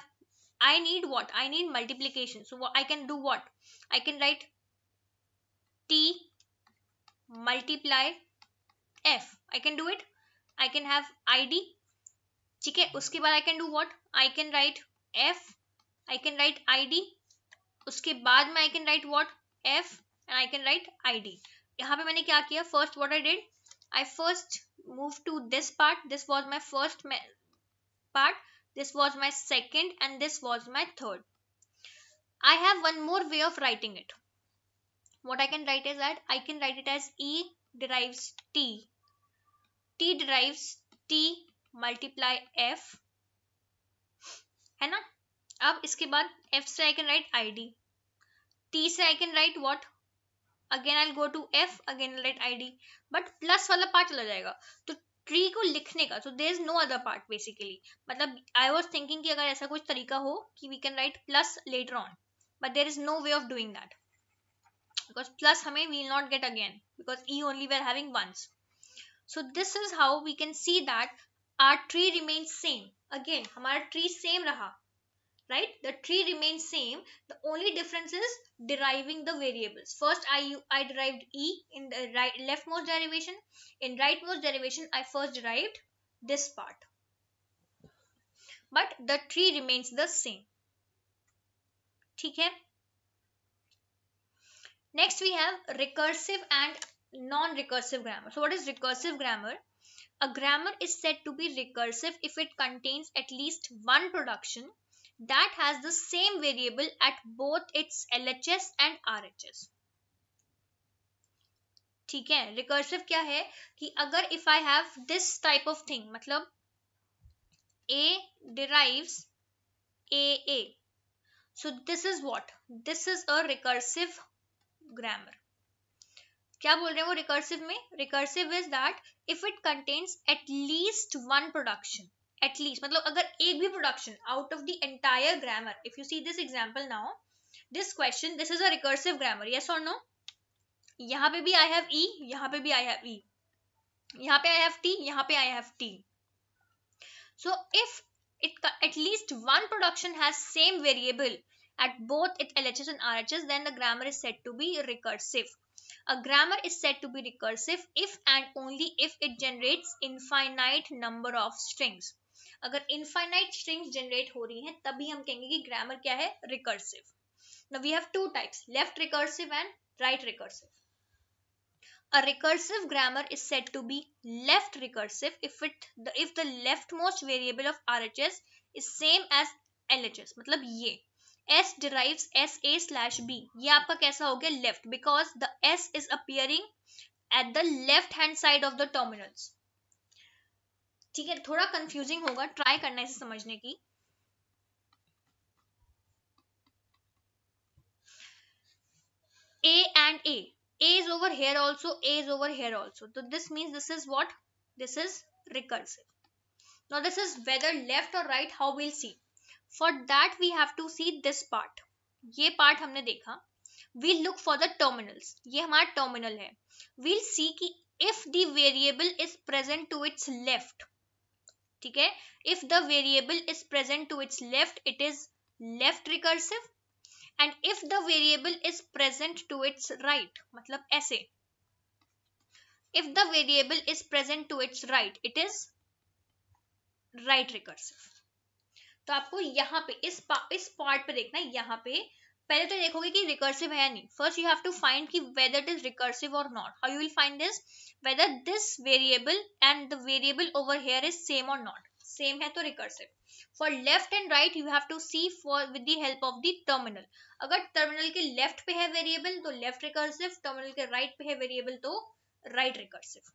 I need what? I need multiplication. So I can do what? I can write T multiply F. I can do it. I can have ID. Uske baad I can do what? I can write F. I can write ID. Uske baad mein I can write what? F. And I can write ID. Yahan pe maine kya kiya? First, what I did? I first moved to this part. This was my first part. This was my second and this was my third. I have one more way of writing it. What I can write is that I can write it as E derives T. T derives T multiply f hai na ab iske baad f se i can write id t se i can write what again i'll go to f again again right I D but plus वाला पार्ट चला जाएगा ट्री को लिखने का so there is no other part basically मतलब आई वॉज थिंकिंग कि अगर ऐसा कुछ तरीका हो कि we can write plus later on but there is no way of doing that because plus हमें we'll not get again because E only were having once so this is how we can see that our tree remain same again हमारा ट्री सेम रहा right? The tree remains same. The only difference is deriving the variables. First, I I derived e in the right leftmost derivation. In rightmost derivation, I first derived this part. But the tree remains the same. ठीक है Next we have recursive and non-recursive grammar. So what is recursive grammar? A grammar is said to be recursive if it contains at least one production that has the same variable at both its LHS and RHS. ठीक है रिकर्सिव क्या है कि अगर if I have this type of thing मतलब A derives A A so this is what this is a recursive grammar क्या बोल रहे हैं वो रिकर्सिव में recursive is that if it contains at least one production at least matlab, agar ek bhi production out of the entire grammar if you see this example now this question this is a recursive grammar yes or no yahan pe bhi i have e yahan pe bhi i have e yahan pe i have t yahan pe i have t so if it at least one production has same variable at both its lhs and rhs then the grammar is said to be recursive a grammar is said to be recursive if and only if it generates infinite number of strings अगर इनफाइनाइट स्ट्रिंग्स जनरेट हो रही हैं तभी हम कहेंगे कि ग्रामर क्या है recursive now we have two types left recursive and right recursive a recursive grammar is said to be left recursive if it the, if the leftmost variable of rhs is same as lhs मतलब ये s derives s a slash b ये आपका कैसा हो गया left because the s is appearing at the left hand side of the terminals ठीक है थोड़ा कंफ्यूजिंग होगा ट्राई करना इसे समझने की A and A A is over here also A is over here also तो this mean this is what this is recursive no this is whether left और right how will see for that we have to see this part ये पार्ट हमने देखा we look for the terminals ये हमारा टर्मिनल है वील सी की if the variable is present to its left ठीक है if the variable is present to its left it is left recursive and if the variable is present to its right मतलब ऐसे if the variable is present to its right it is right recursive तो आपको यहाँ पे इस पार्ट पे देखना है यहाँ पे पहले तो देखोगे कि रिकर्सिव है नहीं first you have to find कि वेदर इट इज रिकर्सिव और not how you will find this whether this variable and the variable over here is same और नॉट सेम है तो recursive for left and right you have to see for with the help of the terminal अगर टर्मिनल के लेफ्ट पे है वेरिएबल तो लेफ्ट रिकर्सिव टर्मिनल के राइट right पे है वेरिएबल तो राइट right रिकर्सिव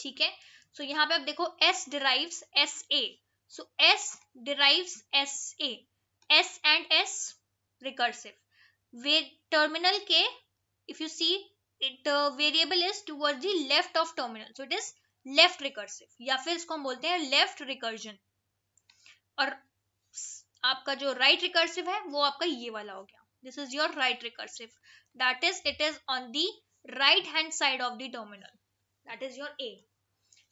ठीक है सो so, यहाँ पे आप देखो S derives S A so S derives S A S and S recursive terminal के if you see it variable is toward the left of terminal so it is left recursive या फिर इसको हम बोलते हैं लेफ्ट रिकर्जन और आपका जो राइट right रिकर्सिव है वो आपका ये वाला हो गया this is your right recursive that is it is on the right hand side of the terminal that is your A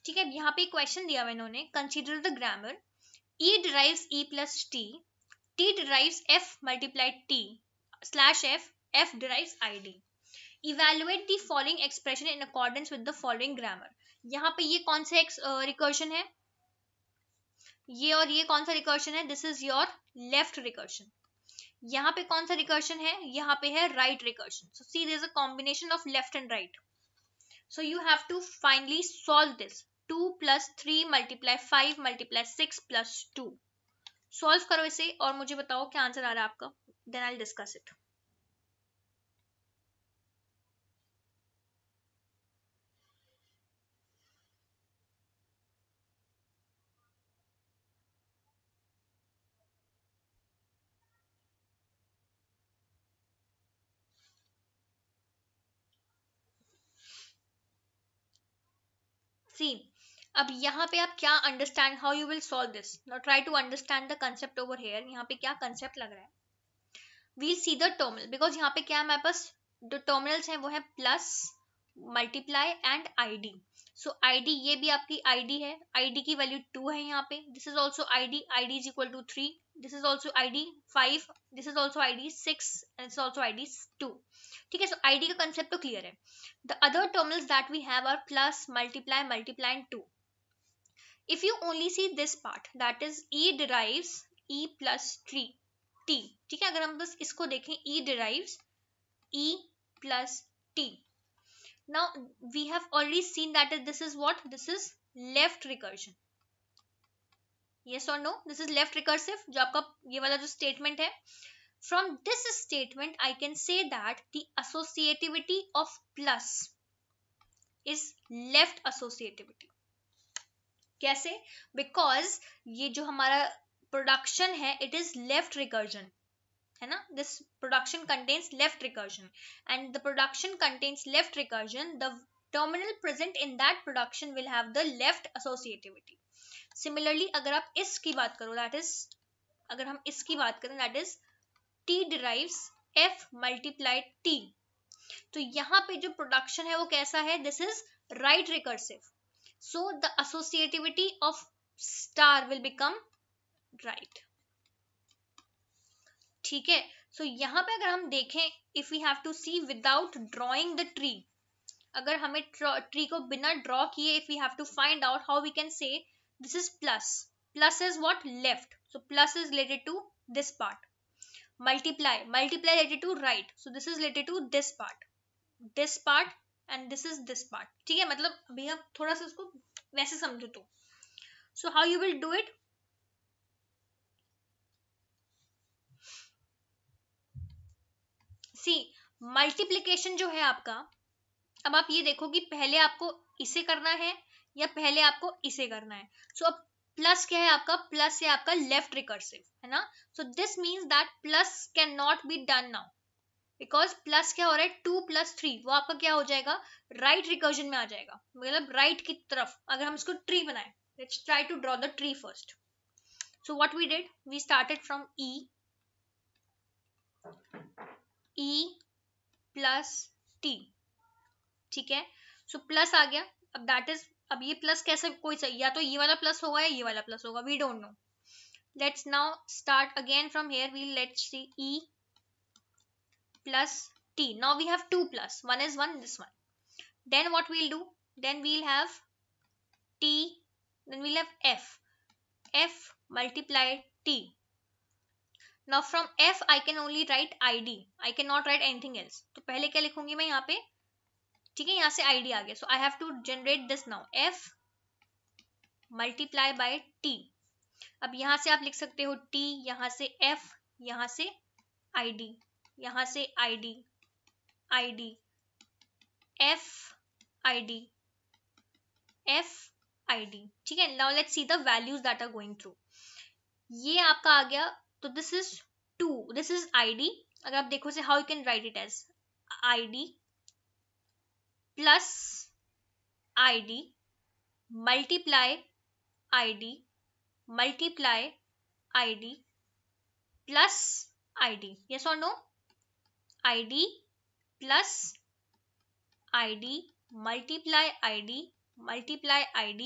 ठीक है यहाँ पे क्वेश्चन दिया मैंने consider the grammar E drive E plus T T derives F multiplied T slash F, F derives ID. Evaluate the following expression in accordance with the following grammar. यहाँ पे ये कौन सा रिकर्शन है ये और ये कौन सा रिकर्शन है this is your left recursion यहाँ पे कौन सा रिकर्शन है यहाँ पे है right recursion so see this a combination of left and right so you have to finally solve this 2 plus 3 multiply 5 multiply 6 plus 2. Solve करो इसे और मुझे बताओ क्या आंसर आ रहा है आपका then I discuss it scene अब यहाँ पे आप क्या understand how you will solve this now try to understand the concept over here यहाँ पे क्या कंसेप्ट लग रहा है we see the terminal because यहाँ पे क्या मेरे पास जो टर्मिनल्स हैं वो है plus multiply and D so D ये भी आपकी डी है डी की वैल्यू टू है यहाँ पे this is also I I D is equal to three this is also I D five this is also I D six and is also D two ठीक है सो डी का कंसेप्ट तो क्लियर है the other terminals that we have are plus multiply multiply and two if you only see this part that is e derives e plus t t ठीक है अगर हम बस इसको देखें e derives e plus t now we have already seen that this is what this is left recursion yes or no this is left recursive जो आपका ये वाला जो statement है from this statement I can say that the associativity of plus is left associativity कैसे बिकॉज ये जो हमारा प्रोडक्शन है इट इज लेफ्ट रिकर्जन है ना this production contains left recursion and the production contains left recursion the terminal present in that production will have the left associativity similarly अगर आप इस की बात करो दैट इज अगर हम इसकी बात करें that is T derive F multiply T तो यहाँ पे जो प्रोडक्शन है वो कैसा है this is right recursive So the associativity of star will become right. ठीक है सो so, यहाँ पे अगर हम देखें if we have to see without drawing the tree अगर हमें ट्री को बिना ड्रॉ किए if we have to find out how we can say this is plus plus is what left so plus is related to this part multiply multiply related to right so this is related to this part this part and this is this part ठीक है मतलब अभी आप थोड़ा सा उसको वैसे समझो तो so how you will do it see multiplication जो है आपका अब आप ये देखो कि पहले आपको इसे करना है या पहले आपको इसे करना है सो so, अब प्लस क्या है आपका प्लस है आपका लेफ्ट रिकर्सिव है ना so this means that plus can not be done now because plus क्या हो रहा है टू प्लस थ्री वो आपका क्या हो जाएगा राइट right रिकर्जन में आ जाएगा मतलब राइट right की तरफ अगर हम इसको ट्री बनाए let's try to draw the tree first so what we did we started from E E plus T ठीक है सो so, प्लस आ गया अब दैट इज अब ये प्लस कैसे कोई चाहिए या तो ये वाला प्लस होगा या ये वाला प्लस होगा we don't know let's now start again from here we let's see E plus t. Now we have two plus. One is one. this one. Then what we'll do? Then we'll have t. Then we'll have f. f multiplied t. Now from f I can only write id. I cannot write anything else. तो पहले क्या लिखूँगी मैं यहाँ पे ठीक है यहाँ से id आ गया. So I have to generate this now. f multiply by t. अब यहाँ से आप लिख सकते हो t यहाँ से f यहाँ से id. यहां से F I D F I D ठीक है now let's see the values that are going through ये आपका आ गया तो this is two this is D अगर आप देखो से how you can write it as D plus D multiply D multiply D plus D yes और no id plus id multiply id multiply id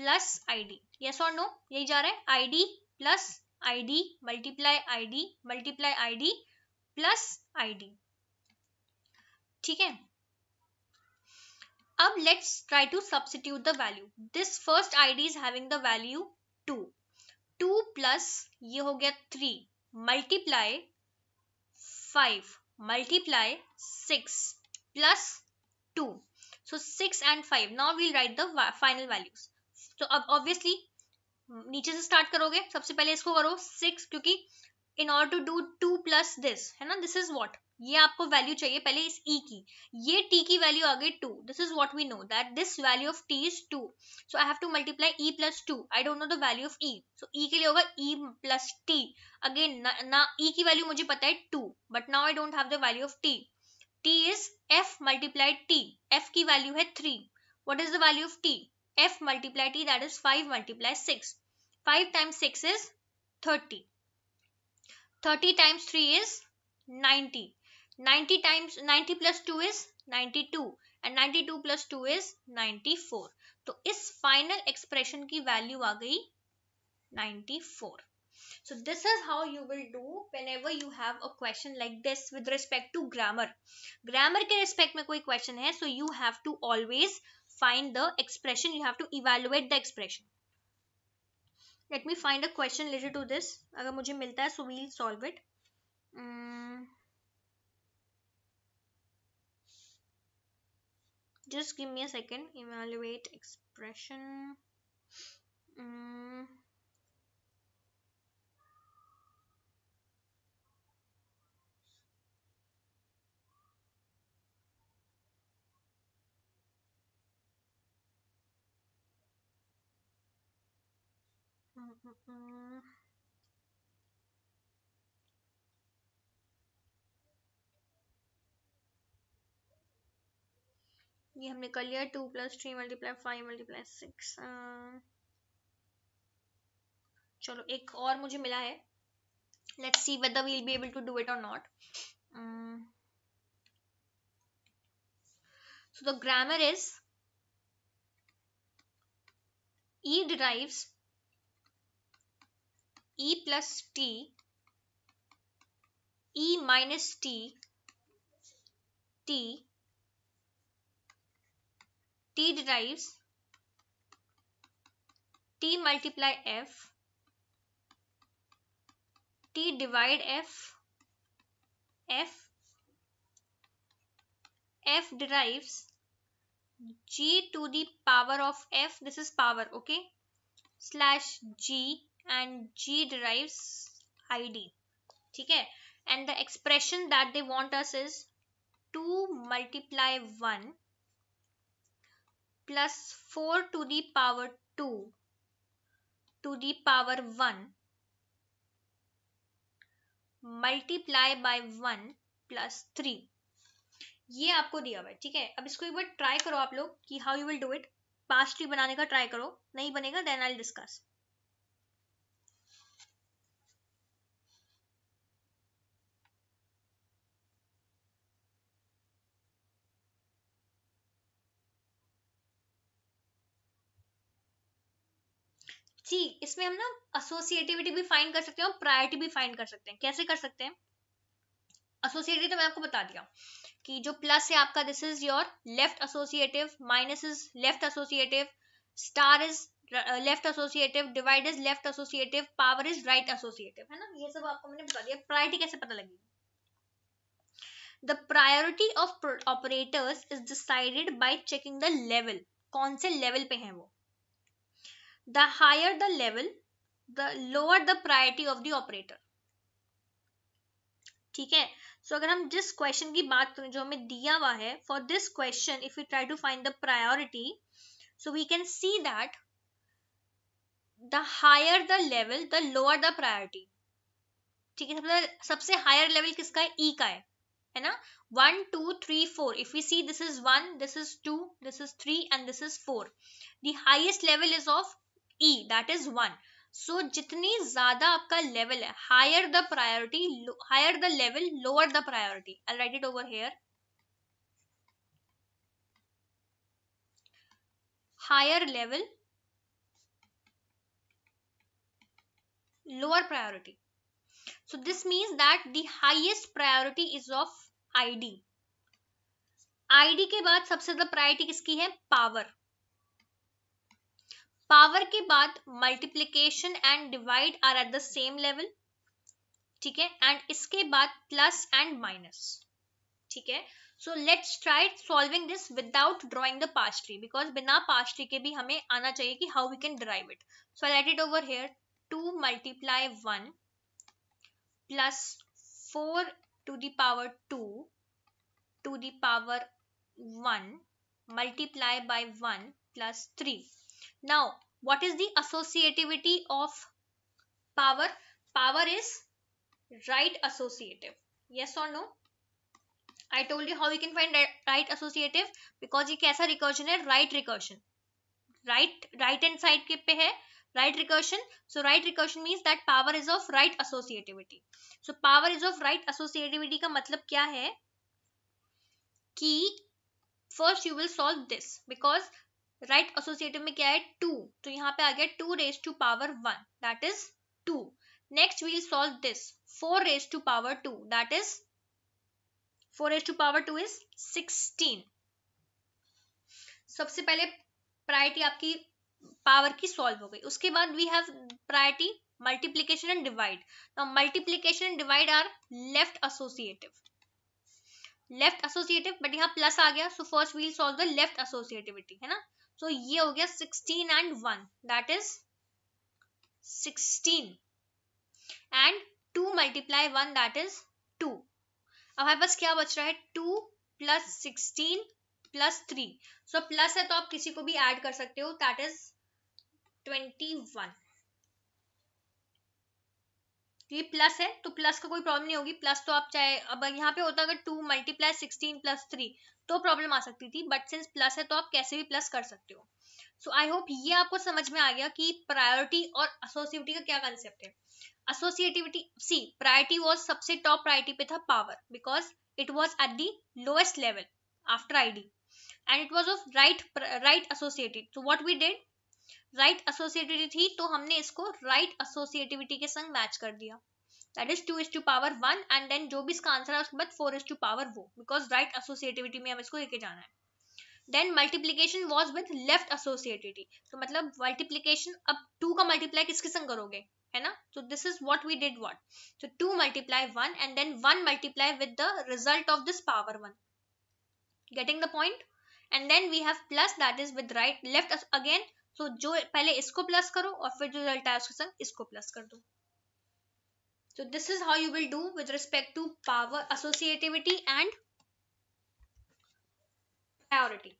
plus id yes or no yahi ja raha hai id plus id multiply id multiply id plus id theek hai ab let's try to substitute the value this first id is having the value 2 2 plus ye ho gaya 3 multiply five multiply six plus two so six and five now we'll write the final values तो अब ऑब्वियसली नीचे से स्टार्ट करोगे सबसे पहले इसको करो सिक्स क्योंकि in order to do two plus this है ना दिस इज वॉट ये आपको वैल्यू चाहिए पहले इस ई e की ये टी की वैल्यू आ गई two this is what we know that this value of T is two so I have to multiply E plus two I don't know the value of E so E के लिए होगा ई प्लस टी अगेन ना ई e की वैल्यू मुझे पता है two but now I don't have the value of T T is F multiplied T F की वैल्यू है three what is the value of T F multiply T that is five multiply six five times six is thirty thirty times three is ninety 90 times 90 plus 2 is 92 and 92 plus 2 is 94 तो इस final expression की value आ गई 94 so this is how you will do whenever you have a question like this with respect to grammar grammar ke respect mein koi question hai so you have to always find the expression you have to evaluate the expression let me find a question related to this agar mujhe milta hai so we'll solve it mm. just give me a second evaluate expression mm. mm, mm, mm. ये हम निकल लिया two plus three multiply five multiply six चलो एक और मुझे मिला है let's see whether we'll be able to do it और not so the grammar is E derives E plus T E minus T T T derives T multiply F T divide F F F derives G to the power of F this is power okay slash G and G derives ID Okay, and the expression that they want us is 2 multiply 1 plus 4 to the power 2 to the power 1 multiply by one plus three ये आपको दिया हुआ है ठीक है अब इसको एक बार ट्राई करो आप लोग कि how you will do it tree बनाने का ट्राई करो नहीं बनेगा देन आई डिस्कस सी इसमें हम ना एसोसिएटिविटी भी फाइंड कर सकते हैं और प्रायोरिटी भी फाइंड कर सकते हैं कैसे कर सकते हैं एसोसिएटिव तो मैं आपको बता दिया कि जो प्लस है आपका this is your left associative minus is left associative star is left associative divide is left associative power is right associative है ना ये सब आपको मैंने बता दिया प्रायोरिटी कैसे पता लगेगी the priority of operators is decided by checking the level कौन से लेवल पे हैं वो the higher the level the lower the priority of the operator ठीक है सो so, अगर हम जिस क्वेश्चन की बात करें जो हमें दिया हुआ है for this question if you try to find the priority so we can see that the higher the level the lower the priority ठीक है सबसे हायर लेवल किसका है ई e का है है ना one two three four if you see this is one this is two this is three and this is four the highest level is of E that is one सो जितनी ज्यादा आपका लेवल है higher the priority higher the level lower the priority I write it over here higher level lower priority so this means that the highest priority is of ID ID के बाद सबसे ज्यादा प्रायोरिटी किसकी है पावर पावर के बाद multiplication and divide are at the same level ठीक है एंड इसके बाद प्लस एंड माइनस ठीक है so let's try solving this without drawing the parse tree because बिना पास्ट्री के भी हमें आना चाहिए कि how we can derive it so let it over here two multiply one plus four two the power two two the power one multiply by one plus three Now, what is the associativity of power? Power is right associative. Yes or no? I told you how we can find right associative because ये कैसा recursion है right recursion. Right right hand side के पे है right recursion. So right recursion means that power is of right associativity. So power is of right associativity का मतलब क्या है कि first you will solve this because right right associative में क्या है टू तो यहाँ पे आ गया two raise to power one that is two next we'll solve this four raise to power two that is four raise to power two is sixteen सबसे पहले प्रायरिटी आपकी पावर की सॉल्व हो गई उसके बाद we have priority multiplication and divide multiplication and divide are left associative left associative but यहाँ प्लस आ गया so first we'll solve the left associativity है ना सो so, ये हो गया sixteen and one that is sixteen and two multiply one that is two अब हमारे पास क्या बच रहा है two plus sixteen plus three so plus है तो आप किसी को भी ऐड कर सकते हो दैट इज ट्वेंटी वन ये प्लस है तो प्लस का कोई प्रॉब्लम नहीं होगी प्लस तो आप चाहे अब यहाँ पे होता अगर two multiply sixteen plus three तो प्रॉब्लम आ सकती थी बट सिंस प्लस है तो आप कैसे भी प्लस कर सकते हो सो आई होप ये आपको समझ में आ गया कि प्रायोरिटी और एसोसिएटिविटी का क्या कंसेप्ट है एसोसिएटिविटी सी प्रायोरिटी वॉज सबसे टॉप प्रायोरिटी पे था power because it was at the lowest level after the and it was of right right associated so what we did right right associativity थी तो हमने इसको राइट right एसोसिएटिविटी के संग मैच कर दिया that is two is two power one and then जो भी इसका आंसर है उसके बाद फोर इज टू पावर वो बिकॉज राइट एसोसिएटिविटी में हम इसको लेके जाना है then multiplication was with left associativity तो मतलब मल्टीप्लीकेशन अब टू का मल्टीप्लाई किसके संग करोगे है ना तो this is what we did what तो two multiply one and then one multiply with the result of this power one getting the point and then we have plus that is with right left again तो जो पहले इसको प्लस करो और फिर जो रिजल्ट आया उसके संग इसको प्लस कर दो तो this is how you will do with respect to power associativity and priority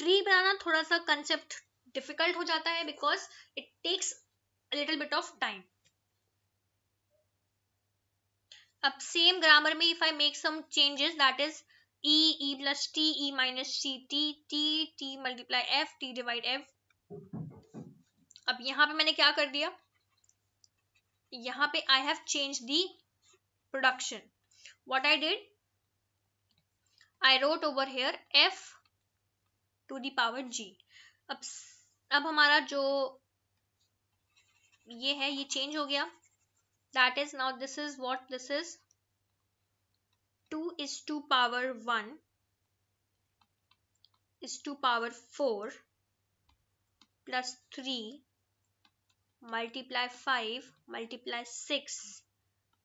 tree बनाना थोड़ा सा कंसेप्ट डिफिकल्ट हो जाता है because it takes little bit of time अब सेम ग्रामर में if I make some changes that is e e plus t e minus c t t t multiply f t divide f अब यहाँ पे मैंने क्या कर दिया यहाँ पे I have change the production what I did I wrote over here f to the power g अब अब हमारा जो ये है ये चेंज हो गया that is now this is what this is two is two power one is two power four plus three multiply five multiply six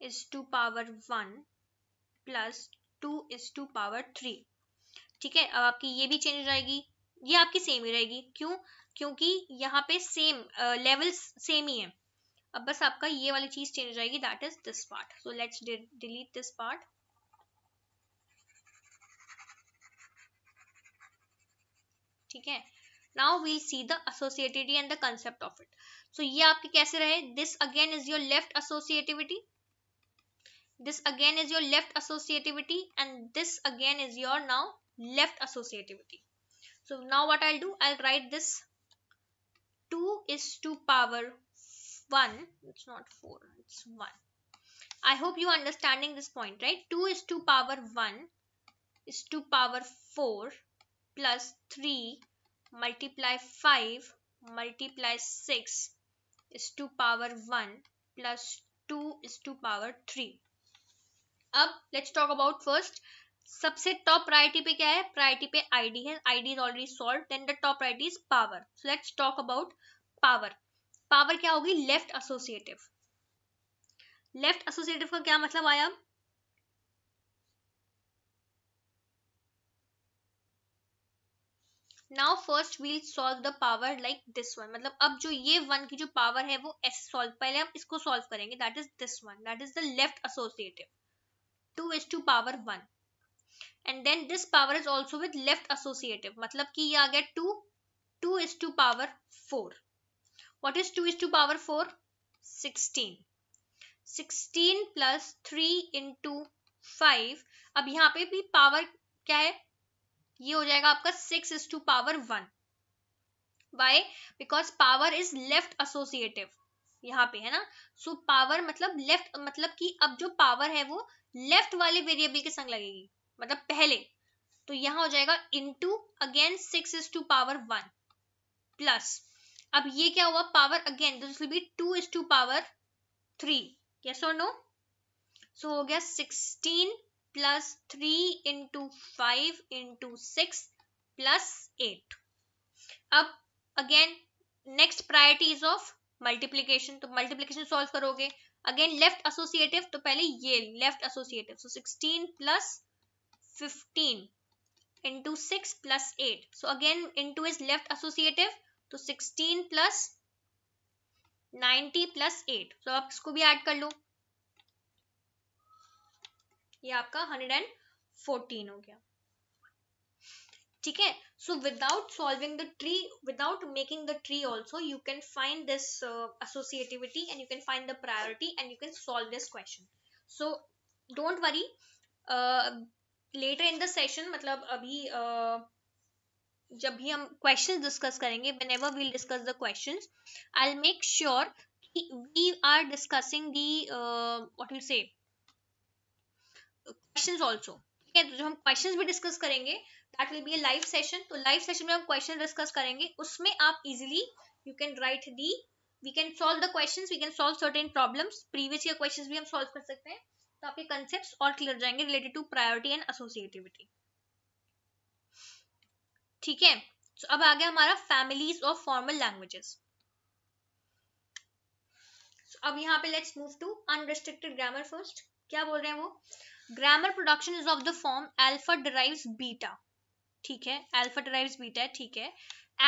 is two power one plus two is two power three ठीक है अब आपकी ये भी चेंज हो जाएगी ये आपकी सेम ही रहेगी क्यों क्योंकि यहाँ पे सेम लेवल्स सेम ही है अब बस आपका ये वाली चीज चेंज हो जाएगी that is this part so let's delete this part ठीक है now we'll see the associativity and the concept of it so ये आपके कैसे रहे this again is your left this again is your left associativity and this again is your now left associativity so now what i'll do i'll write this 2 is two power 1 it's not 4 it's 1 i hope you understanding this point right 2 is two power 1 is two power 4 plus three multiply five multiply six is two power one plus two is two power three अब लेट्स टॉक अबाउट फर्स्ट सबसे टॉप प्रायोरिटी पे क्या है प्रायोरिटी पे आईडी है ID is already solve then the top priority is power so let's talk about power power क्या होगी लेफ्ट एसोसिएटिव लेफ्ट एसोसिएटिव का क्या मतलब आया now first we'll solve the power like this one मतलब अब जो ये वन की जो पावर है वो ऐसे सॉल्व पहले हम इसको सॉल्व करेंगे that is this one that is the left associative two is two power one and then this power is also with left associative मतलब कि ये आ गया two two is two power four what is two is two power four sixteen sixteen plus three into five अब यहाँ पे भी पावर क्या है ये हो जाएगा आपका six is two power one why because power is left associative यहाँ पे है ना सो so, पावर मतलब लेफ्ट मतलब कि अब जो पावर है वो लेफ्ट वाले वेरिएबल के संग लगेगी मतलब पहले तो यहाँ हो जाएगा into again six is two power one plus अब ये क्या हुआ power again this will be two is two power three yes और नो सो हो गया sixteen plus three into five into six plus eight अब again next priorities is of multiplication तो मल्टीप्लीकेशन सॉल्व करोगे अगेन लेफ्ट एसोसिएटिव तो पहले ये left associative so sixteen plus fifteen into six plus eight so again into is left associative तो sixteen plus ninety plus eight so आप इसको भी ऐड कर लो ये आपका हंड्रेड एंड फोर्टीन हो गया ठीक है so without solving the tree without making the tree also you can find this associativity and you can find the priority and you can solve this question so don't worry later in the session मतलब अभी uh, जब भी हम क्वेश्चन डिस्कस करेंगे whenever we'll discuss the question I make sure we are discussing the what you say questions also ठीक है तो जो हम क्वेश्चंस भी डिस्कस करेंगे that will be a live session तो लाइव सेशन में हम क्वेश्चन डिस्कस करेंगे उसमें आप easily you can write the we can solve the questions we can solve certain problems previous year questions भी हम सॉल्व कर सकते हैं तो आपके कंसेप्ट और क्लियर जाएंगे related to priority and associativity ठीक है तो अब आ गया हमारा फैमिलीज ऑफ फॉर्मल लैंग्वेजेस अब यहाँ पे let's move to unrestricted grammar first क्या बोल रहे हैं वो grammar production is of the form alpha derives beta ठीक है एल्फा डिराइव्स बीटा है ठीक है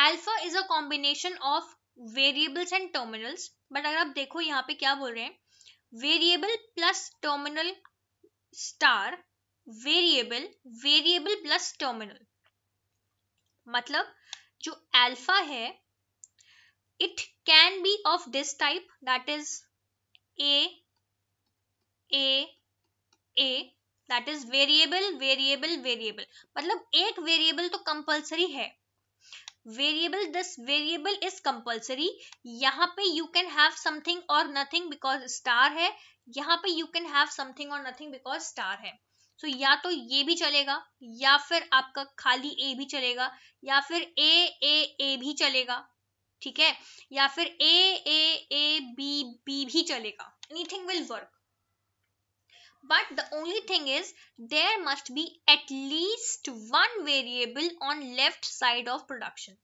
alpha is a combination of variables and terminals but अगर आप देखो यहाँ पे क्या बोल रहे हैं variable plus terminal star variable variable plus terminal मतलब जो एल्फा है it can be of this type that is A A A that is variable variable variable मतलब एक वेरिएबल तो कंपल्सरी है variable this variable is compulsory यहाँ पे यू कैन हैव समथिंग और नथिंग बिकॉज स्टार है यहाँ पे यू कैन हैव समथिंग और नथिंग बिकॉज स्टार है सो so, या तो ये भी चलेगा या फिर आपका खाली ए भी चलेगा या फिर ए ए ए भी चलेगा ठीक है या फिर ए ए ए बी बी भी चलेगा anything will work But the only thing is there must be at least one variable on left side of production.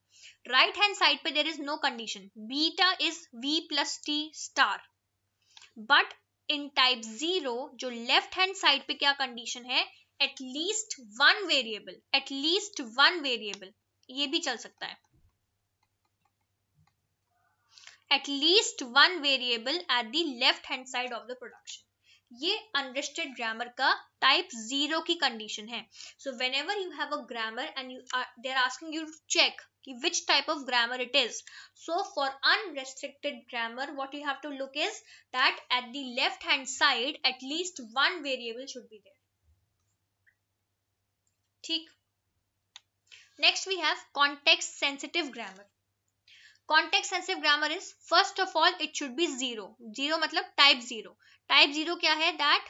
Right hand side pe there is no condition. Beta is V plus T star. But in type in type zero जो लेफ्ट हैंड साइड पे क्या कंडीशन है at least one variable at least one variable ये भी चल सकता है at least one variable at the left hand side of the production ये अनरिस्टेड ग्रामर का टाइप जीरो की कंडीशन है so whenever you have a grammar and you they're asking you to check कि which type of grammar it is so for unrestricted grammar what you have to look is that at the left hand side at least one variable should be there ठीक next we have context sensitive grammar context sensitive grammar is first of all it should be zero zero मतलब टाइप जीरो टाइप जीरो क्या है that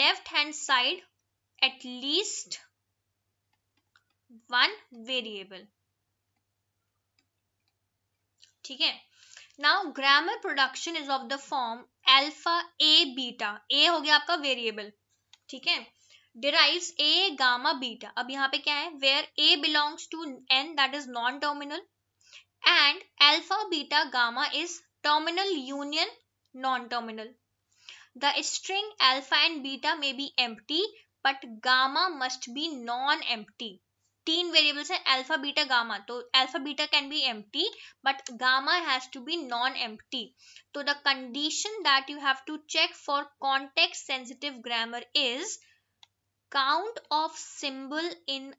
left hand side at least one variable ठीक है now grammar production is of the form alpha A beta A हो गया आपका वेरिएबल ठीक है डिराइव्स ए गामा बीटा अब यहाँ पे क्या है where A belongs to N that is non terminal and alpha beta gamma is terminal union non-terminal. The string alpha and beta may be empty, but gamma must be non-empty. तीन वेरिएबल्स हैं अल्फा बीटा गामा तो alpha beta can be empty but gamma has to be non empty तो the condition that you have to check for context sensitive grammar is count of symbol in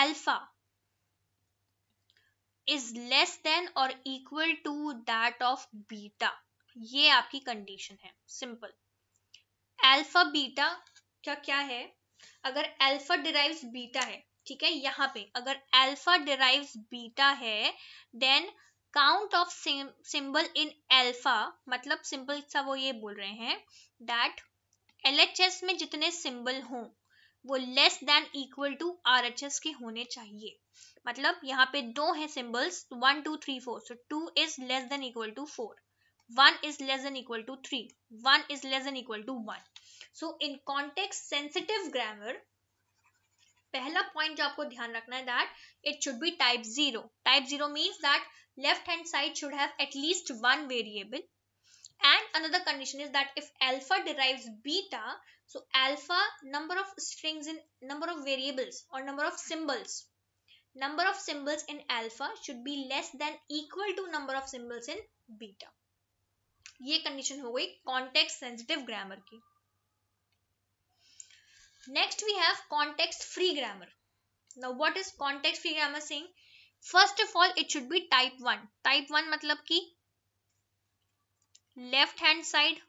alpha is less than और equal to that of beta ये आपकी कंडीशन है सिंपल एल्फा बीटा क्या क्या है अगर एल्फा डिराइव्स बीटा है ठीक है यहाँ पे अगर एल्फा डिराइव्स बीटा है then count of symbol in alpha मतलब सिंपल सा वो ये बोल रहे हैं दैट एलएचएस में जितने सिंबल हों वो less than equal to RHS के होने चाहिए मतलब यहाँ पे दो है symbols one two three four so two is less than equal to four 1 is less than equal to 3. 1 is less than equal to 1. So in context sensitive grammar, पहला पॉइंट जो आपको ध्यान रखना है that it should be type zero type zero means that left hand side should have at least one variable and another condition is that if alpha derives beta so alpha number of strings in number of variables or number of symbols number of symbols in alpha should be less than equal to number of symbols in beta ये कंडीशन हो गई कॉन्टेक्स्ट सेंसिटिव ग्रामर की next we have context free grammar now what is context free grammar saying first of all it should be type one type one मतलब कि left hand side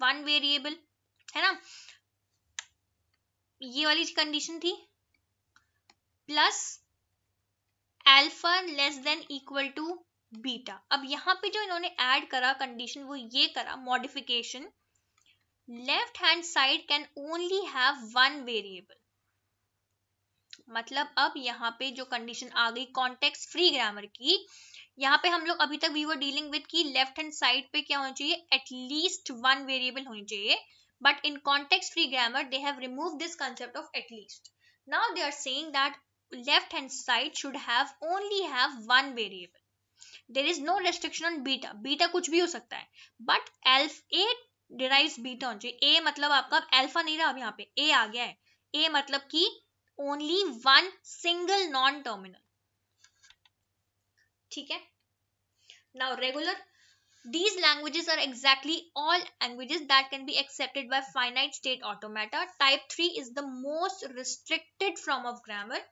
one variable है ना ये वाली कंडीशन थी plus alpha less than equal to beta अब यहाँ पे जो इन्होंने ऐड करा कंडीशन वो ये करा modification left hand side can only have one variable मतलब अब यहाँ पे जो कंडीशन आ गई कॉन्टेक्स फ्री ग्रामर की यहाँ पे हम लोग अभी तक वी वर डीलिंग विद की लेफ्ट हैंड साइड पे क्या होना चाहिए एटलीस्ट वन वेरिएबल होनी चाहिए but in context free grammar they have remove this concept of at least now they are are that left hand side should have only have one variable there is no restriction on beta beta कुछ भी हो सकता है but alpha A derive beta on A मतलब आपका एल्फा नहीं रहा अब यहाँ पे ए आ गया है ए मतलब कि only one single non terminal ठीक है now regular these languages are exactly all languages that can be accepted by finite state automata type three is the most restricted from of grammar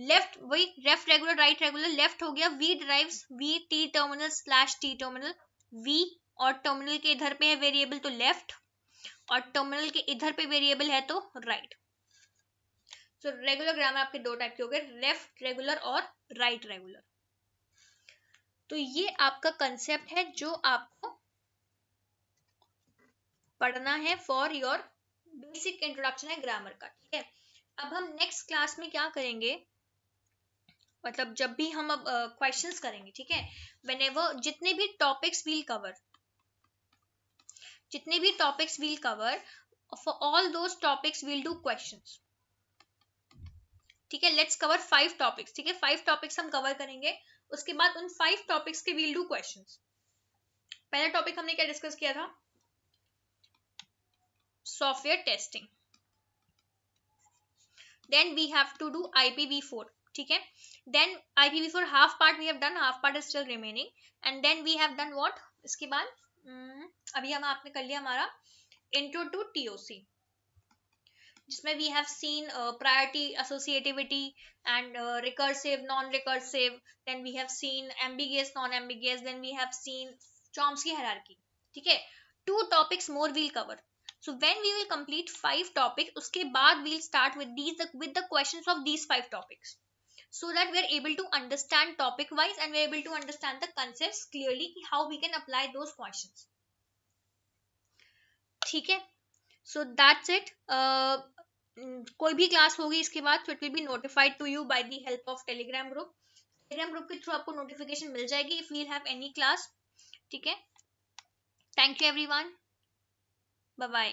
left वही रेफ रेगुलर राइट रेगुलर लेफ्ट हो गया V derive V T terminal slash T terminal V और टर्मिनल के इधर पे है वेरिएबल तो लेफ्ट और टर्मिनल के इधर पे वेरिएबल है तो राइट सो रेगुलर ग्रामर आपके दो टाइप के हो गए लेफ्ट रेगुलर और राइट right रेगुलर तो ये आपका कंसेप्ट है जो आपको पढ़ना है फॉर योर बेसिक इंट्रोडक्शन है ग्रामर का ठीक है अब हम नेक्स्ट क्लास में क्या करेंगे मतलब जब भी हम अब क्वेश्चन uh, करेंगे ठीक है वेन जितने भी टॉपिक्स वील कवर जितने भी topics we'll cover for all दो टॉपिक्स वील डू क्वेश्चन ठीक है लेट्स कवर फाइव टॉपिक्स ठीक है फाइव टॉपिक्स हम कवर करेंगे उसके बाद उन फाइव टॉपिक्स के वील डू क्वेश्चन पहला टॉपिक हमने क्या डिस्कस किया था software testing then we have to do IPv four ठीक है then I P V four half part we have done half part is still remaining and then we have done what इसके बाद हम्म, अभी हम आपने कर लिया हमारा इंट्रो टू टीओसी जिसमें we have seen priority associativity and recursive non recursive then we have seen ambiguous non ambiguous then we have seen Chomsky hierarchy ठीक है two topics more we'll cover so when we will complete five topics uske baad we'll start with these the, with the questions of these five topics so that we are able to understand topic wise and we are able to understand the concepts clearly how we can apply those questions theek hai so that's it uh koi bhi class hogi iske baad so it will be notified to you by the help of telegram group telegram group ke through aapko notification mil jayegi if we'll have any class theek hai thank you everyone bye bye